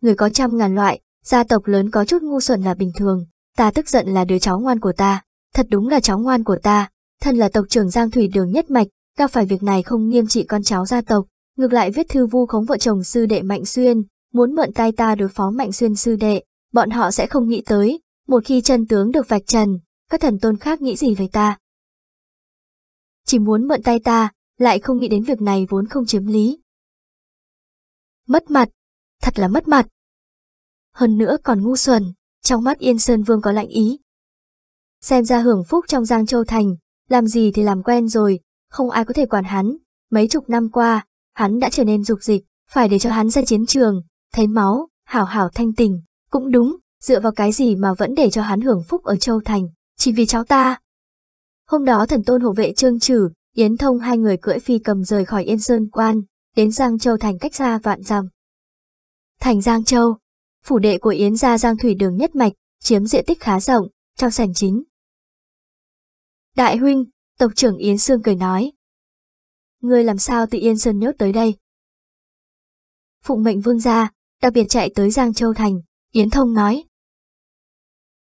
Người có trăm ngàn loại, gia tộc lớn có chút ngu xuẩn là bình thường, ta tức giận là đứa cháu ngoan của ta, thật đúng là cháu ngoan của ta, thân là tộc trưởng Giang Thủy Đường nhất mạch, gặp phải việc này không nghiêm trị con cháu gia tộc, ngược lại viết thư vu khống vợ chồng sư đệ Mạnh Xuyên, muốn mượn tay ta đối phó Mạnh Xuyên sư đệ, bọn họ sẽ không nghĩ tới, một khi chân tướng được vạch trần, các thần tôn khác nghĩ gì về ta. Chỉ muốn mượn tay ta, lại không nghĩ đến việc này vốn không chiếm lý, Mất mặt, thật là mất mặt. Hơn nữa còn ngu xuẩn, trong mắt Yên Sơn Vương có lạnh ý. Xem ra hưởng phúc trong Giang Châu Thành, làm gì thì làm quen rồi, không ai có thể quản hắn. Mấy chục năm qua, hắn đã trở nên dục dịch, phải để cho hắn ra chiến trường, thấy máu, hảo hảo thanh tình. Cũng đúng, dựa vào cái gì mà vẫn để cho hắn hưởng phúc ở Châu Thành, chỉ vì cháu ta. Hôm đó thần tôn hộ vệ Trương Trử, Yến Thông hai người cưỡi phi cầm rời khỏi Yên Sơn Quan, đến Giang Châu thành cách xa vạn dặm. Thành Giang Châu, phủ đệ của Yến gia Giang Thủy Đường nhất mạch, chiếm diện tích khá rộng, trong sảnh chính. Đại huynh, tộc trưởng Yến Sương cười nói. Ngươi làm sao tự Yên Sơn nhốt tới đây? Phụng mệnh vương gia, đặc biệt chạy tới Giang Châu thành, Yến Thông nói.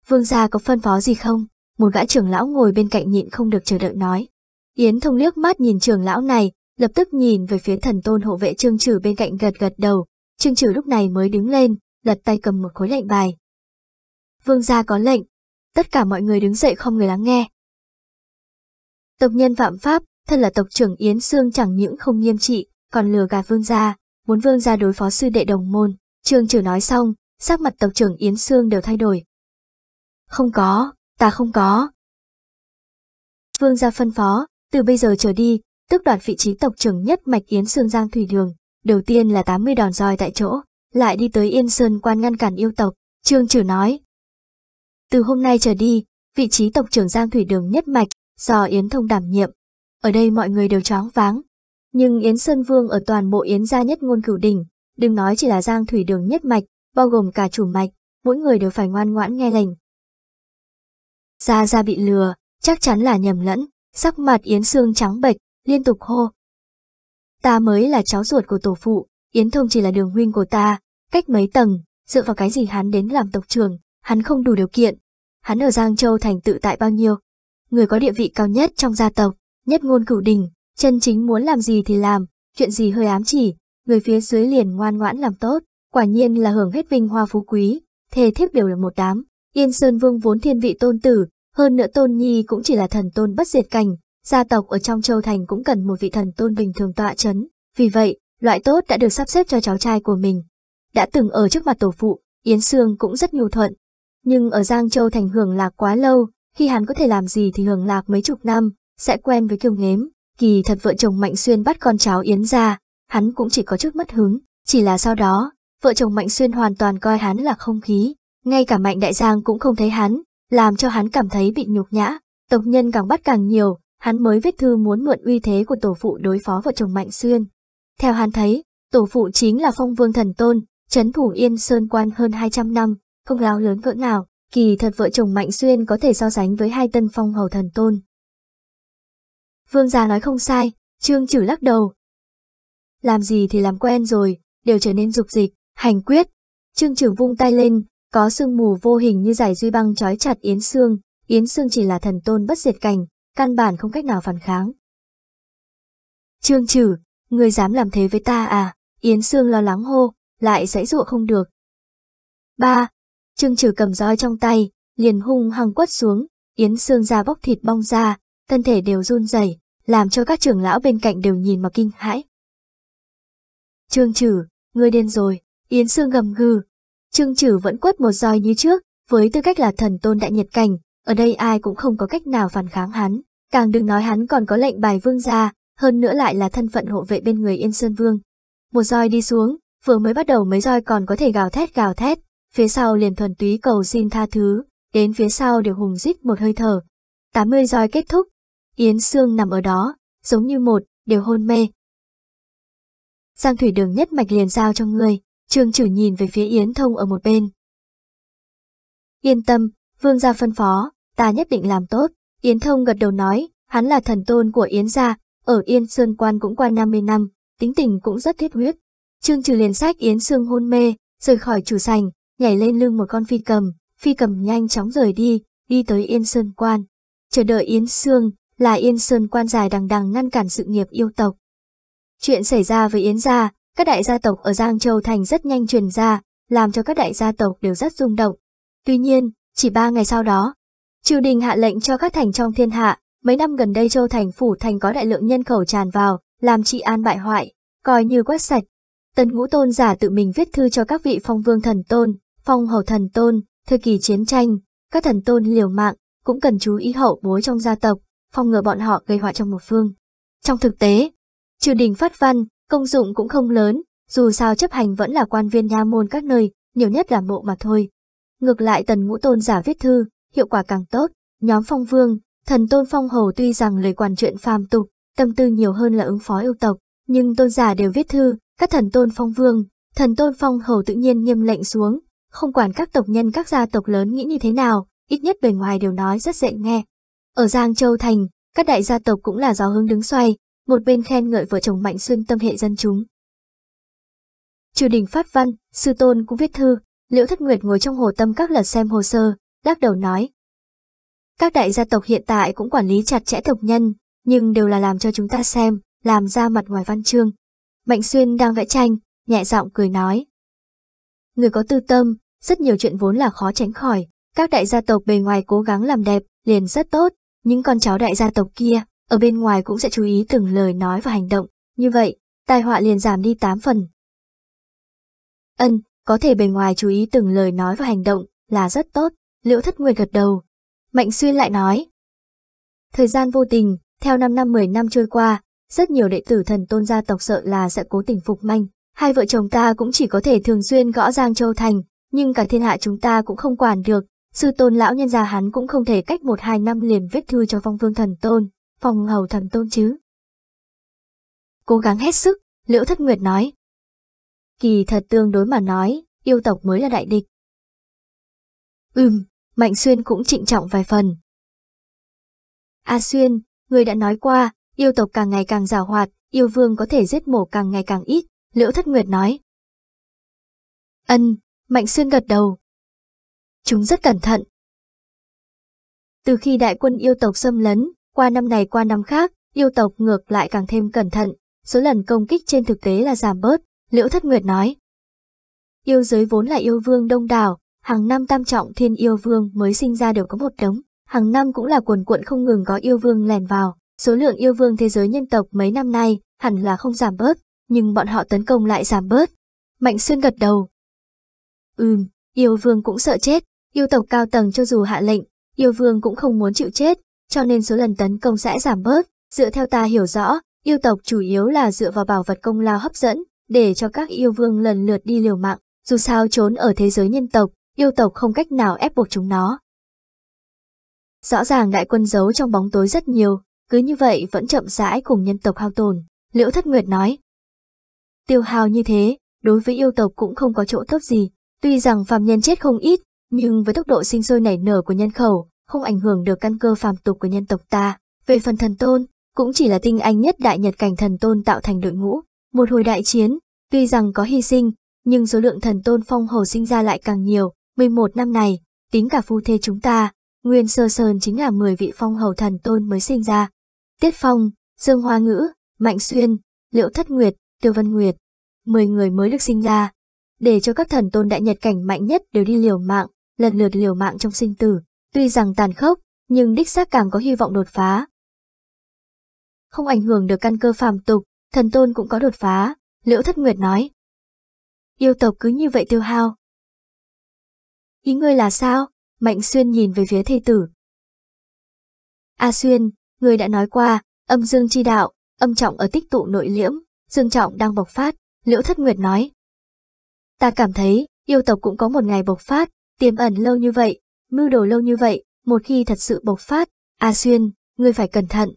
Vương gia có phân phó gì không? Một gã trưởng lão ngồi bên cạnh nhịn không được chờ đợi nói. Yến Thông liếc mắt nhìn trưởng lão này, lập tức nhìn về phía thần tôn hộ vệ Trương trừ bên cạnh gật gật đầu, Trương trừ lúc này mới đứng lên, lật tay cầm một khối lệnh bài. Vương gia có lệnh, tất cả mọi người đứng dậy không người lắng nghe. Tộc nhân phạm pháp, thân là tộc trưởng Yến Sương chẳng những không nghiêm trị, còn lừa gạt vương gia, muốn vương gia đối phó sư đệ đồng môn, Trương trừ nói xong, sắc mặt tộc trưởng Yến Sương đều thay đổi. Không có, ta không có. Vương gia phân phó, từ bây giờ trở đi, tức đoạt vị trí tộc trưởng nhất mạch Yến Sương Giang Thủy Đường, đầu tiên là 80 đòn roi tại chỗ, lại đi tới Yên Sơn quan ngăn cản yêu tộc, Trương Trử nói. Từ hôm nay trở đi, vị trí tộc trưởng Giang Thủy Đường nhất mạch do Yến Thông đảm nhiệm. Ở đây mọi người đều choáng váng. Nhưng Yến Sơn Vương ở toàn bộ Yến gia nhất ngôn cửu đỉnh, đừng nói chỉ là Giang Thủy Đường nhất mạch, bao gồm cả chủ mạch, mỗi người đều phải ngoan ngoãn nghe lệnh. Gia Gia bị lừa, chắc chắn là nhầm lẫn, sắc mặt Yến Sương trắng bệch, liên tục hô. Ta mới là cháu ruột của tổ phụ, Yến Thông chỉ là đường huynh của ta, cách mấy tầng, dựa vào cái gì hắn đến làm tộc trưởng, hắn không đủ điều kiện. Hắn ở Giang Châu thành tự tại bao nhiêu, người có địa vị cao nhất trong gia tộc, nhất ngôn cửu đình, chân chính muốn làm gì thì làm, chuyện gì hơi ám chỉ, người phía dưới liền ngoan ngoãn làm tốt, quả nhiên là hưởng hết vinh hoa phú quý, thề thiếp đều là một đám. Yên Sơn Vương vốn thiên vị tôn tử, hơn nữa tôn nhi cũng chỉ là thần tôn bất diệt cảnh, gia tộc ở trong châu thành cũng cần một vị thần tôn bình thường tọa chấn, vì vậy, loại tốt đã được sắp xếp cho cháu trai của mình. Đã từng ở trước mặt tổ phụ, Yến Sương cũng rất nhu thuận. Nhưng ở Giang Châu thành hưởng lạc quá lâu, khi hắn có thể làm gì thì hưởng lạc mấy chục năm, sẽ quen với kiều nghếm. Kỳ thật vợ chồng Mạnh Xuyên bắt con cháu Yến ra, hắn cũng chỉ có chút mất hứng, chỉ là sau đó, vợ chồng Mạnh Xuyên hoàn toàn coi hắn là không khí, ngay cả Mạnh Đại Giang cũng không thấy hắn, làm cho hắn cảm thấy bị nhục nhã, tộc nhân càng bắt càng nhiều, hắn mới viết thư muốn mượn uy thế của tổ phụ đối phó vợ chồng Mạnh Xuyên. Theo hắn thấy, tổ phụ chính là phong vương thần tôn, chấn thủ yên sơn quan hơn 200 năm, công lao lớn cỡ nào, kỳ thật vợ chồng Mạnh Xuyên có thể so sánh với hai tân phong hầu thần tôn. Vương gia nói không sai, Trương Chử lắc đầu. Làm gì thì làm quen rồi, đều trở nên dục dịch, hành quyết. Trương trưởng vung tay lên, có sương mù vô hình như giải duy băng trói chặt Yến xương, Yến xương chỉ là thần tôn bất diệt cảnh, căn bản không cách nào phản kháng. Trương trừ, ngươi dám làm thế với ta à? Yến Sương lo lắng hô, lại dãy dụa không được. Ba, Trương trừ cầm roi trong tay, liền hung hăng quất xuống, Yến Sương ra bóc thịt bong ra, thân thể đều run rẩy, làm cho các trưởng lão bên cạnh đều nhìn mà kinh hãi. Trương trừ, ngươi điên rồi, Yến Sương gầm gừ. Trương trừ vẫn quất một roi như trước, với tư cách là thần tôn đại nhiệt cảnh, ở đây ai cũng không có cách nào phản kháng hắn. Càng đừng nói hắn còn có lệnh bài vương gia, hơn nữa lại là thân phận hộ vệ bên người Yên Sơn Vương. Một roi đi xuống, vừa mới bắt đầu mấy roi còn có thể gào thét gào thét, phía sau liền thuần túy cầu xin tha thứ, đến phía sau đều hùng rít một hơi thở. 80 roi kết thúc, Yến Sương nằm ở đó, giống như một, đều hôn mê. Giang thủy đường nhất mạch liền giao cho người, trường chủ nhìn về phía Yến Thông ở một bên. Yên tâm, vương gia phân phó, ta nhất định làm tốt. Yến Thông gật đầu nói, hắn là thần tôn của Yến gia, ở Yên Sơn Quan cũng qua 50 năm, tính tình cũng rất thiết huyết. Trương Trừ liền sách Yến Sương hôn mê, rời khỏi chủ sành, nhảy lên lưng một con phi cầm, phi cầm nhanh chóng rời đi, đi tới Yên Sơn Quan. Chờ đợi Yến Sương là Yên Sơn Quan dài đằng đằng ngăn cản sự nghiệp yêu tộc. Chuyện xảy ra với Yến gia, các đại gia tộc ở Giang Châu Thành rất nhanh truyền ra, làm cho các đại gia tộc đều rất rung động. Tuy nhiên, chỉ ba ngày sau đó, Triều đình hạ lệnh cho các thành trong thiên hạ, mấy năm gần đây châu thành phủ thành có đại lượng nhân khẩu tràn vào, làm trị an bại hoại, coi như quét sạch. Tần ngũ tôn giả tự mình viết thư cho các vị phong vương thần tôn, phong hầu thần tôn, thời kỳ chiến tranh, các thần tôn liều mạng, cũng cần chú ý hậu bối trong gia tộc, phòng ngừa bọn họ gây họa trong một phương. Trong thực tế, triều đình phát văn, công dụng cũng không lớn, dù sao chấp hành vẫn là quan viên nha môn các nơi, nhiều nhất là bộ mà thôi. Ngược lại tần ngũ tôn giả viết thư, hiệu quả càng tốt. Nhóm phong vương, thần tôn phong hầu tuy rằng lời quản chuyện phàm tục, tâm tư nhiều hơn là ứng phó yêu tộc, nhưng tôn giả đều viết thư, các thần tôn phong vương, thần tôn phong hầu tự nhiên nghiêm lệnh xuống, không quản các tộc nhân các gia tộc lớn nghĩ như thế nào, ít nhất bề ngoài đều nói rất dễ nghe. Ở Giang Châu Thành, các đại gia tộc cũng là gió hướng đứng xoay, một bên khen ngợi vợ chồng Mạnh Xuyên tâm hệ dân chúng. Triều đình phát văn, sư tôn cũng viết thư, Liễu Thất Nguyệt ngồi trong hồ tâm các lật xem hồ sơ, lắc đầu nói. Các đại gia tộc hiện tại cũng quản lý chặt chẽ tộc nhân, nhưng đều là làm cho chúng ta xem, làm ra mặt ngoài văn chương. Mạnh Xuyên đang vẽ tranh, nhẹ giọng cười nói. Người có tư tâm, rất nhiều chuyện vốn là khó tránh khỏi, các đại gia tộc bề ngoài cố gắng làm đẹp, liền rất tốt, những con cháu đại gia tộc kia, ở bên ngoài cũng sẽ chú ý từng lời nói và hành động, như vậy, tai họa liền giảm đi tám phần. Ân, có thể bề ngoài chú ý từng lời nói và hành động, là rất tốt. Liễu Thất Nguyệt gật đầu. Mạnh Xuyên lại nói. Thời gian vô tình, theo 5 năm 10 năm trôi qua, rất nhiều đệ tử thần tôn gia tộc sợ là sẽ cố tình phục manh. Hai vợ chồng ta cũng chỉ có thể thường xuyên gõ Giang Châu Thành, nhưng cả thiên hạ chúng ta cũng không quản được. Sư tôn lão nhân gia hắn cũng không thể cách một hai năm liền viết thư cho phong vương thần tôn, phòng hầu thần tôn chứ. Cố gắng hết sức, Liễu Thất Nguyệt nói. Kỳ thật tương đối mà nói, yêu tộc mới là đại địch, Ừm, Mạnh Xuyên cũng trịnh trọng vài phần. A Xuyên, người đã nói qua, yêu tộc càng ngày càng rào hoạt, yêu vương có thể giết mổ càng ngày càng ít, Liễu Thất Nguyệt nói. Ân, Mạnh Xuyên gật đầu. Chúng rất cẩn thận. Từ khi đại quân yêu tộc xâm lấn, qua năm này qua năm khác, yêu tộc ngược lại càng thêm cẩn thận, số lần công kích trên thực tế là giảm bớt, Liễu Thất Nguyệt nói. Yêu giới vốn là yêu vương đông đảo, hàng năm tam trọng thiên yêu vương mới sinh ra đều có một đống, hàng năm cũng là cuồn cuộn không ngừng có yêu vương lèn vào, số lượng yêu vương thế giới nhân tộc mấy năm nay hẳn là không giảm bớt, nhưng bọn họ tấn công lại giảm bớt. Mạnh Xuyên gật đầu. Ừm, yêu vương cũng sợ chết, yêu tộc cao tầng cho dù hạ lệnh, yêu vương cũng không muốn chịu chết, cho nên số lần tấn công sẽ giảm bớt, dựa theo ta hiểu rõ, yêu tộc chủ yếu là dựa vào bảo vật công lao hấp dẫn, để cho các yêu vương lần lượt đi liều mạng, dù sao trốn ở thế giới nhân tộc, yêu tộc không cách nào ép buộc chúng nó. Rõ ràng đại quân giấu trong bóng tối rất nhiều, cứ như vậy vẫn chậm rãi cùng nhân tộc hao tồn, Liễu Thất Nguyệt nói. Tiêu hào như thế, đối với yêu tộc cũng không có chỗ tốt gì, tuy rằng phàm nhân chết không ít, nhưng với tốc độ sinh sôi nảy nở của nhân khẩu, không ảnh hưởng được căn cơ phàm tục của nhân tộc ta. Về phần thần tôn, cũng chỉ là tinh anh nhất đại nhật cảnh thần tôn tạo thành đội ngũ. Một hồi đại chiến, tuy rằng có hy sinh, nhưng số lượng thần tôn phong hầu sinh ra lại càng nhiều, 11 năm này, tính cả phu thê chúng ta, Nguyên Sơ Sơn chính là 10 vị phong hầu thần tôn mới sinh ra. Tiết Phong, Dương Hoa Ngữ, Mạnh Xuyên, Liễu Thất Nguyệt, Tiêu Vân Nguyệt, 10 người mới được sinh ra. Để cho các thần tôn đại nhật cảnh mạnh nhất đều đi liều mạng, lần lượt liều mạng trong sinh tử, tuy rằng tàn khốc, nhưng đích xác càng có hy vọng đột phá. Không ảnh hưởng được căn cơ phàm tục, thần tôn cũng có đột phá, Liễu Thất Nguyệt nói. Yêu tộc cứ như vậy tiêu hao, Ý ngươi là sao? Mạnh Xuyên nhìn về phía thầy tử. A Xuyên, ngươi đã nói qua, âm dương chi đạo, âm trọng ở tích tụ nội liễm, dương trọng đang bộc phát, Liễu Thất Nguyệt nói. Ta cảm thấy, yêu tộc cũng có một ngày bộc phát, tiềm ẩn lâu như vậy, mưu đồ lâu như vậy, một khi thật sự bộc phát, A Xuyên, ngươi phải cẩn thận.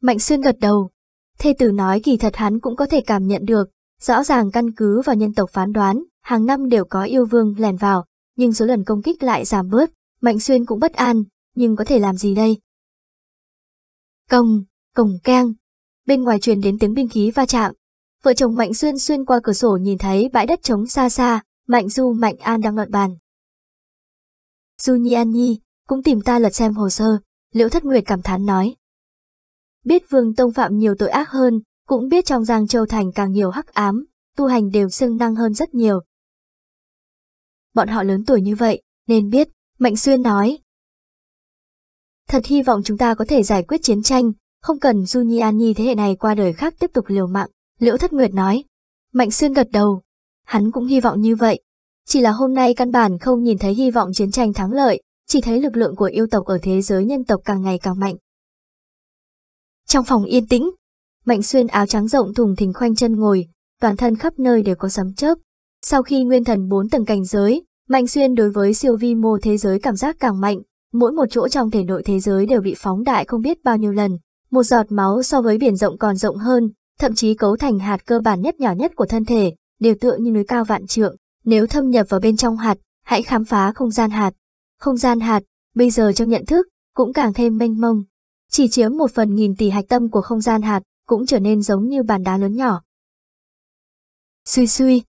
Mạnh Xuyên gật đầu. Thê tử nói kỳ thật hắn cũng có thể cảm nhận được, rõ ràng căn cứ vào nhân tộc phán đoán, hàng năm đều có yêu vương lèn vào, nhưng số lần công kích lại giảm bớt, Mạnh Xuyên cũng bất an, nhưng có thể làm gì đây? Công, cổng keng, bên ngoài truyền đến tiếng binh khí va chạm. Vợ chồng Mạnh Xuyên xuyên qua cửa sổ nhìn thấy bãi đất trống xa xa, Mạnh Du Mạnh An đang luận bàn. Du Nhi An Nhi, cũng tìm ta lật xem hồ sơ, Liễu Thất Nguyệt cảm thán nói. Biết Vương Tông phạm nhiều tội ác hơn, cũng biết trong Giang Châu Thành càng nhiều hắc ám, tu hành đều xưng năng hơn rất nhiều, bọn họ lớn tuổi như vậy, nên biết, Mạnh Xuyên nói. Thật hy vọng chúng ta có thể giải quyết chiến tranh, không cần Du Nhi An Nhi thế hệ này qua đời khác tiếp tục liều mạng, Liễu Thất Nguyệt nói. Mạnh Xuyên gật đầu, hắn cũng hy vọng như vậy. Chỉ là hôm nay căn bản không nhìn thấy hy vọng chiến tranh thắng lợi, chỉ thấy lực lượng của yêu tộc ở thế giới nhân tộc càng ngày càng mạnh. Trong phòng yên tĩnh, Mạnh Xuyên áo trắng rộng thùng thình khoanh chân ngồi, toàn thân khắp nơi đều có sấm chớp, sau khi nguyên thần bốn tầng cảnh giới, Mạnh Xuyên đối với siêu vi mô thế giới cảm giác càng mạnh, mỗi một chỗ trong thể nội thế giới đều bị phóng đại không biết bao nhiêu lần, một giọt máu so với biển rộng còn rộng hơn, thậm chí cấu thành hạt cơ bản nhất nhỏ nhất của thân thể, đều tựa như núi cao vạn trượng, nếu thâm nhập vào bên trong hạt, hãy khám phá không gian hạt. Không gian hạt, bây giờ trong nhận thức, cũng càng thêm mênh mông. Chỉ chiếm một phần nghìn tỷ hạch tâm của không gian hạt, cũng trở nên giống như bàn đá lớn nhỏ. Suy suy,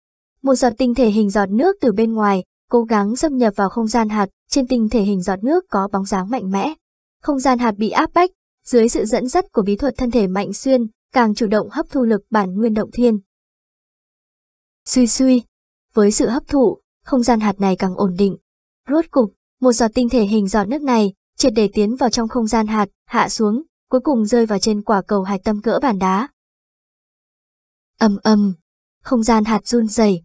một giọt tinh thể hình giọt nước từ bên ngoài, cố gắng xâm nhập vào không gian hạt, trên tinh thể hình giọt nước có bóng dáng mạnh mẽ. Không gian hạt bị áp bách, dưới sự dẫn dắt của bí thuật thân thể mạnh xuyên, càng chủ động hấp thu lực bản nguyên động thiên. Suy suy, với sự hấp thụ, không gian hạt này càng ổn định. Rốt cục, một giọt tinh thể hình giọt nước này, triệt để tiến vào trong không gian hạt, hạ xuống, cuối cùng rơi vào trên quả cầu hạch tâm cỡ bàn đá. Âm âm, không gian hạt run rẩy,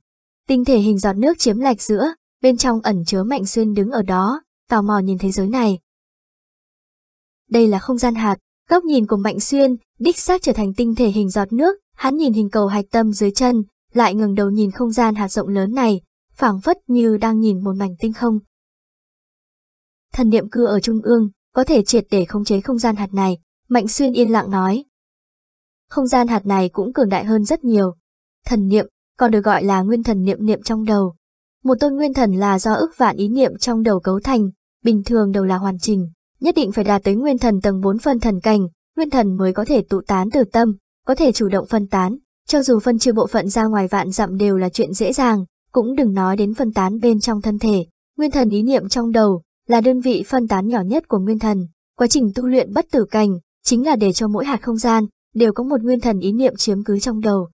Tinh thể hình giọt nước chiếm lạch giữa, bên trong ẩn chứa Mạnh Xuyên đứng ở đó, tò mò nhìn thế giới này. Đây là không gian hạt, góc nhìn của Mạnh Xuyên, đích xác trở thành tinh thể hình giọt nước, hắn nhìn hình cầu hạch tâm dưới chân, lại ngừng đầu nhìn không gian hạt rộng lớn này, phảng phất như đang nhìn một mảnh tinh không. Thần niệm cư ở trung ương, có thể triệt để khống chế không gian hạt này, Mạnh Xuyên yên lặng nói. Không gian hạt này cũng cường đại hơn rất nhiều. Thần niệm, còn được gọi là nguyên thần niệm niệm trong đầu. Một tôn nguyên thần là do ức vạn ý niệm trong đầu cấu thành, bình thường đầu là hoàn chỉnh, nhất định phải đạt tới nguyên thần tầng 4 phân thần cảnh, nguyên thần mới có thể tụ tán từ tâm, có thể chủ động phân tán, cho dù phân chia bộ phận ra ngoài vạn dặm đều là chuyện dễ dàng, cũng đừng nói đến phân tán bên trong thân thể. Nguyên thần ý niệm trong đầu là đơn vị phân tán nhỏ nhất của nguyên thần. Quá trình tu luyện bất tử cảnh chính là để cho mỗi hạt không gian đều có một nguyên thần ý niệm chiếm cứ trong đầu,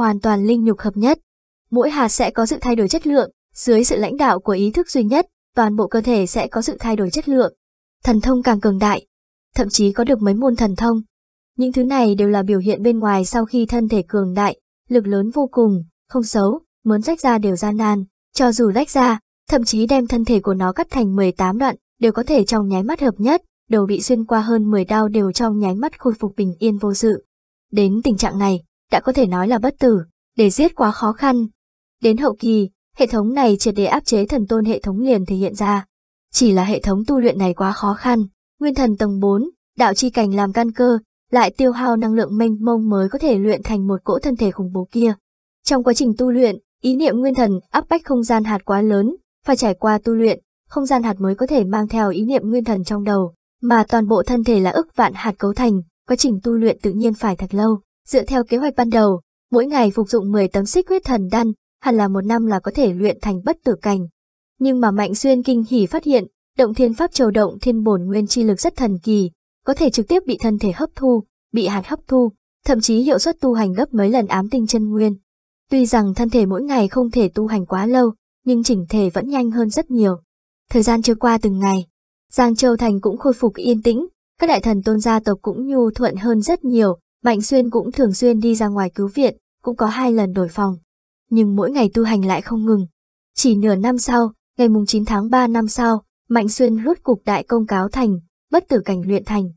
hoàn toàn linh nhục hợp nhất. Mỗi hạt sẽ có sự thay đổi chất lượng, dưới sự lãnh đạo của ý thức duy nhất, toàn bộ cơ thể sẽ có sự thay đổi chất lượng. Thần thông càng cường đại, thậm chí có được mấy môn thần thông. Những thứ này đều là biểu hiện bên ngoài sau khi thân thể cường đại, lực lớn vô cùng, không xấu, muốn rách ra đều gian nan, cho dù rách ra, thậm chí đem thân thể của nó cắt thành 18 đoạn, đều có thể trong nháy mắt hợp nhất, đầu bị xuyên qua hơn 10 đao đều trong nháy mắt khôi phục bình yên vô sự. Đến tình trạng này, đã có thể nói là bất tử, để giết quá khó khăn. Đến hậu kỳ, hệ thống này triệt để áp chế thần tôn hệ thống liền thể hiện ra. Chỉ là hệ thống tu luyện này quá khó khăn, nguyên thần tầng 4, đạo chi cảnh làm căn cơ, lại tiêu hao năng lượng mênh mông mới có thể luyện thành một cỗ thân thể khủng bố kia. Trong quá trình tu luyện, ý niệm nguyên thần áp bách không gian hạt quá lớn, phải trải qua tu luyện, không gian hạt mới có thể mang theo ý niệm nguyên thần trong đầu, mà toàn bộ thân thể là ức vạn hạt cấu thành, quá trình tu luyện tự nhiên phải thật lâu. Dựa theo kế hoạch ban đầu, mỗi ngày phục dụng 10 tấm xích huyết thần đan, hẳn là một năm là có thể luyện thành bất tử cảnh. Nhưng mà Mạnh Xuyên kinh hỉ phát hiện, động thiên pháp trầu động thiên bổn nguyên chi lực rất thần kỳ, có thể trực tiếp bị thân thể hấp thu, bị hạt hấp thu, thậm chí hiệu suất tu hành gấp mấy lần ám tinh chân nguyên. Tuy rằng thân thể mỗi ngày không thể tu hành quá lâu, nhưng chỉnh thể vẫn nhanh hơn rất nhiều. Thời gian trôi qua từng ngày, Giang Châu Thành cũng khôi phục yên tĩnh, các đại thần tôn gia tộc cũng nhu thuận hơn rất nhiều, Mạnh Xuyên cũng thường xuyên đi ra ngoài cứu viện, cũng có hai lần đổi phòng. Nhưng mỗi ngày tu hành lại không ngừng. Chỉ nửa năm sau, ngày mùng 9 tháng 3 năm sau, Mạnh Xuyên rút cục đại công cáo thành, bất tử cảnh luyện thành.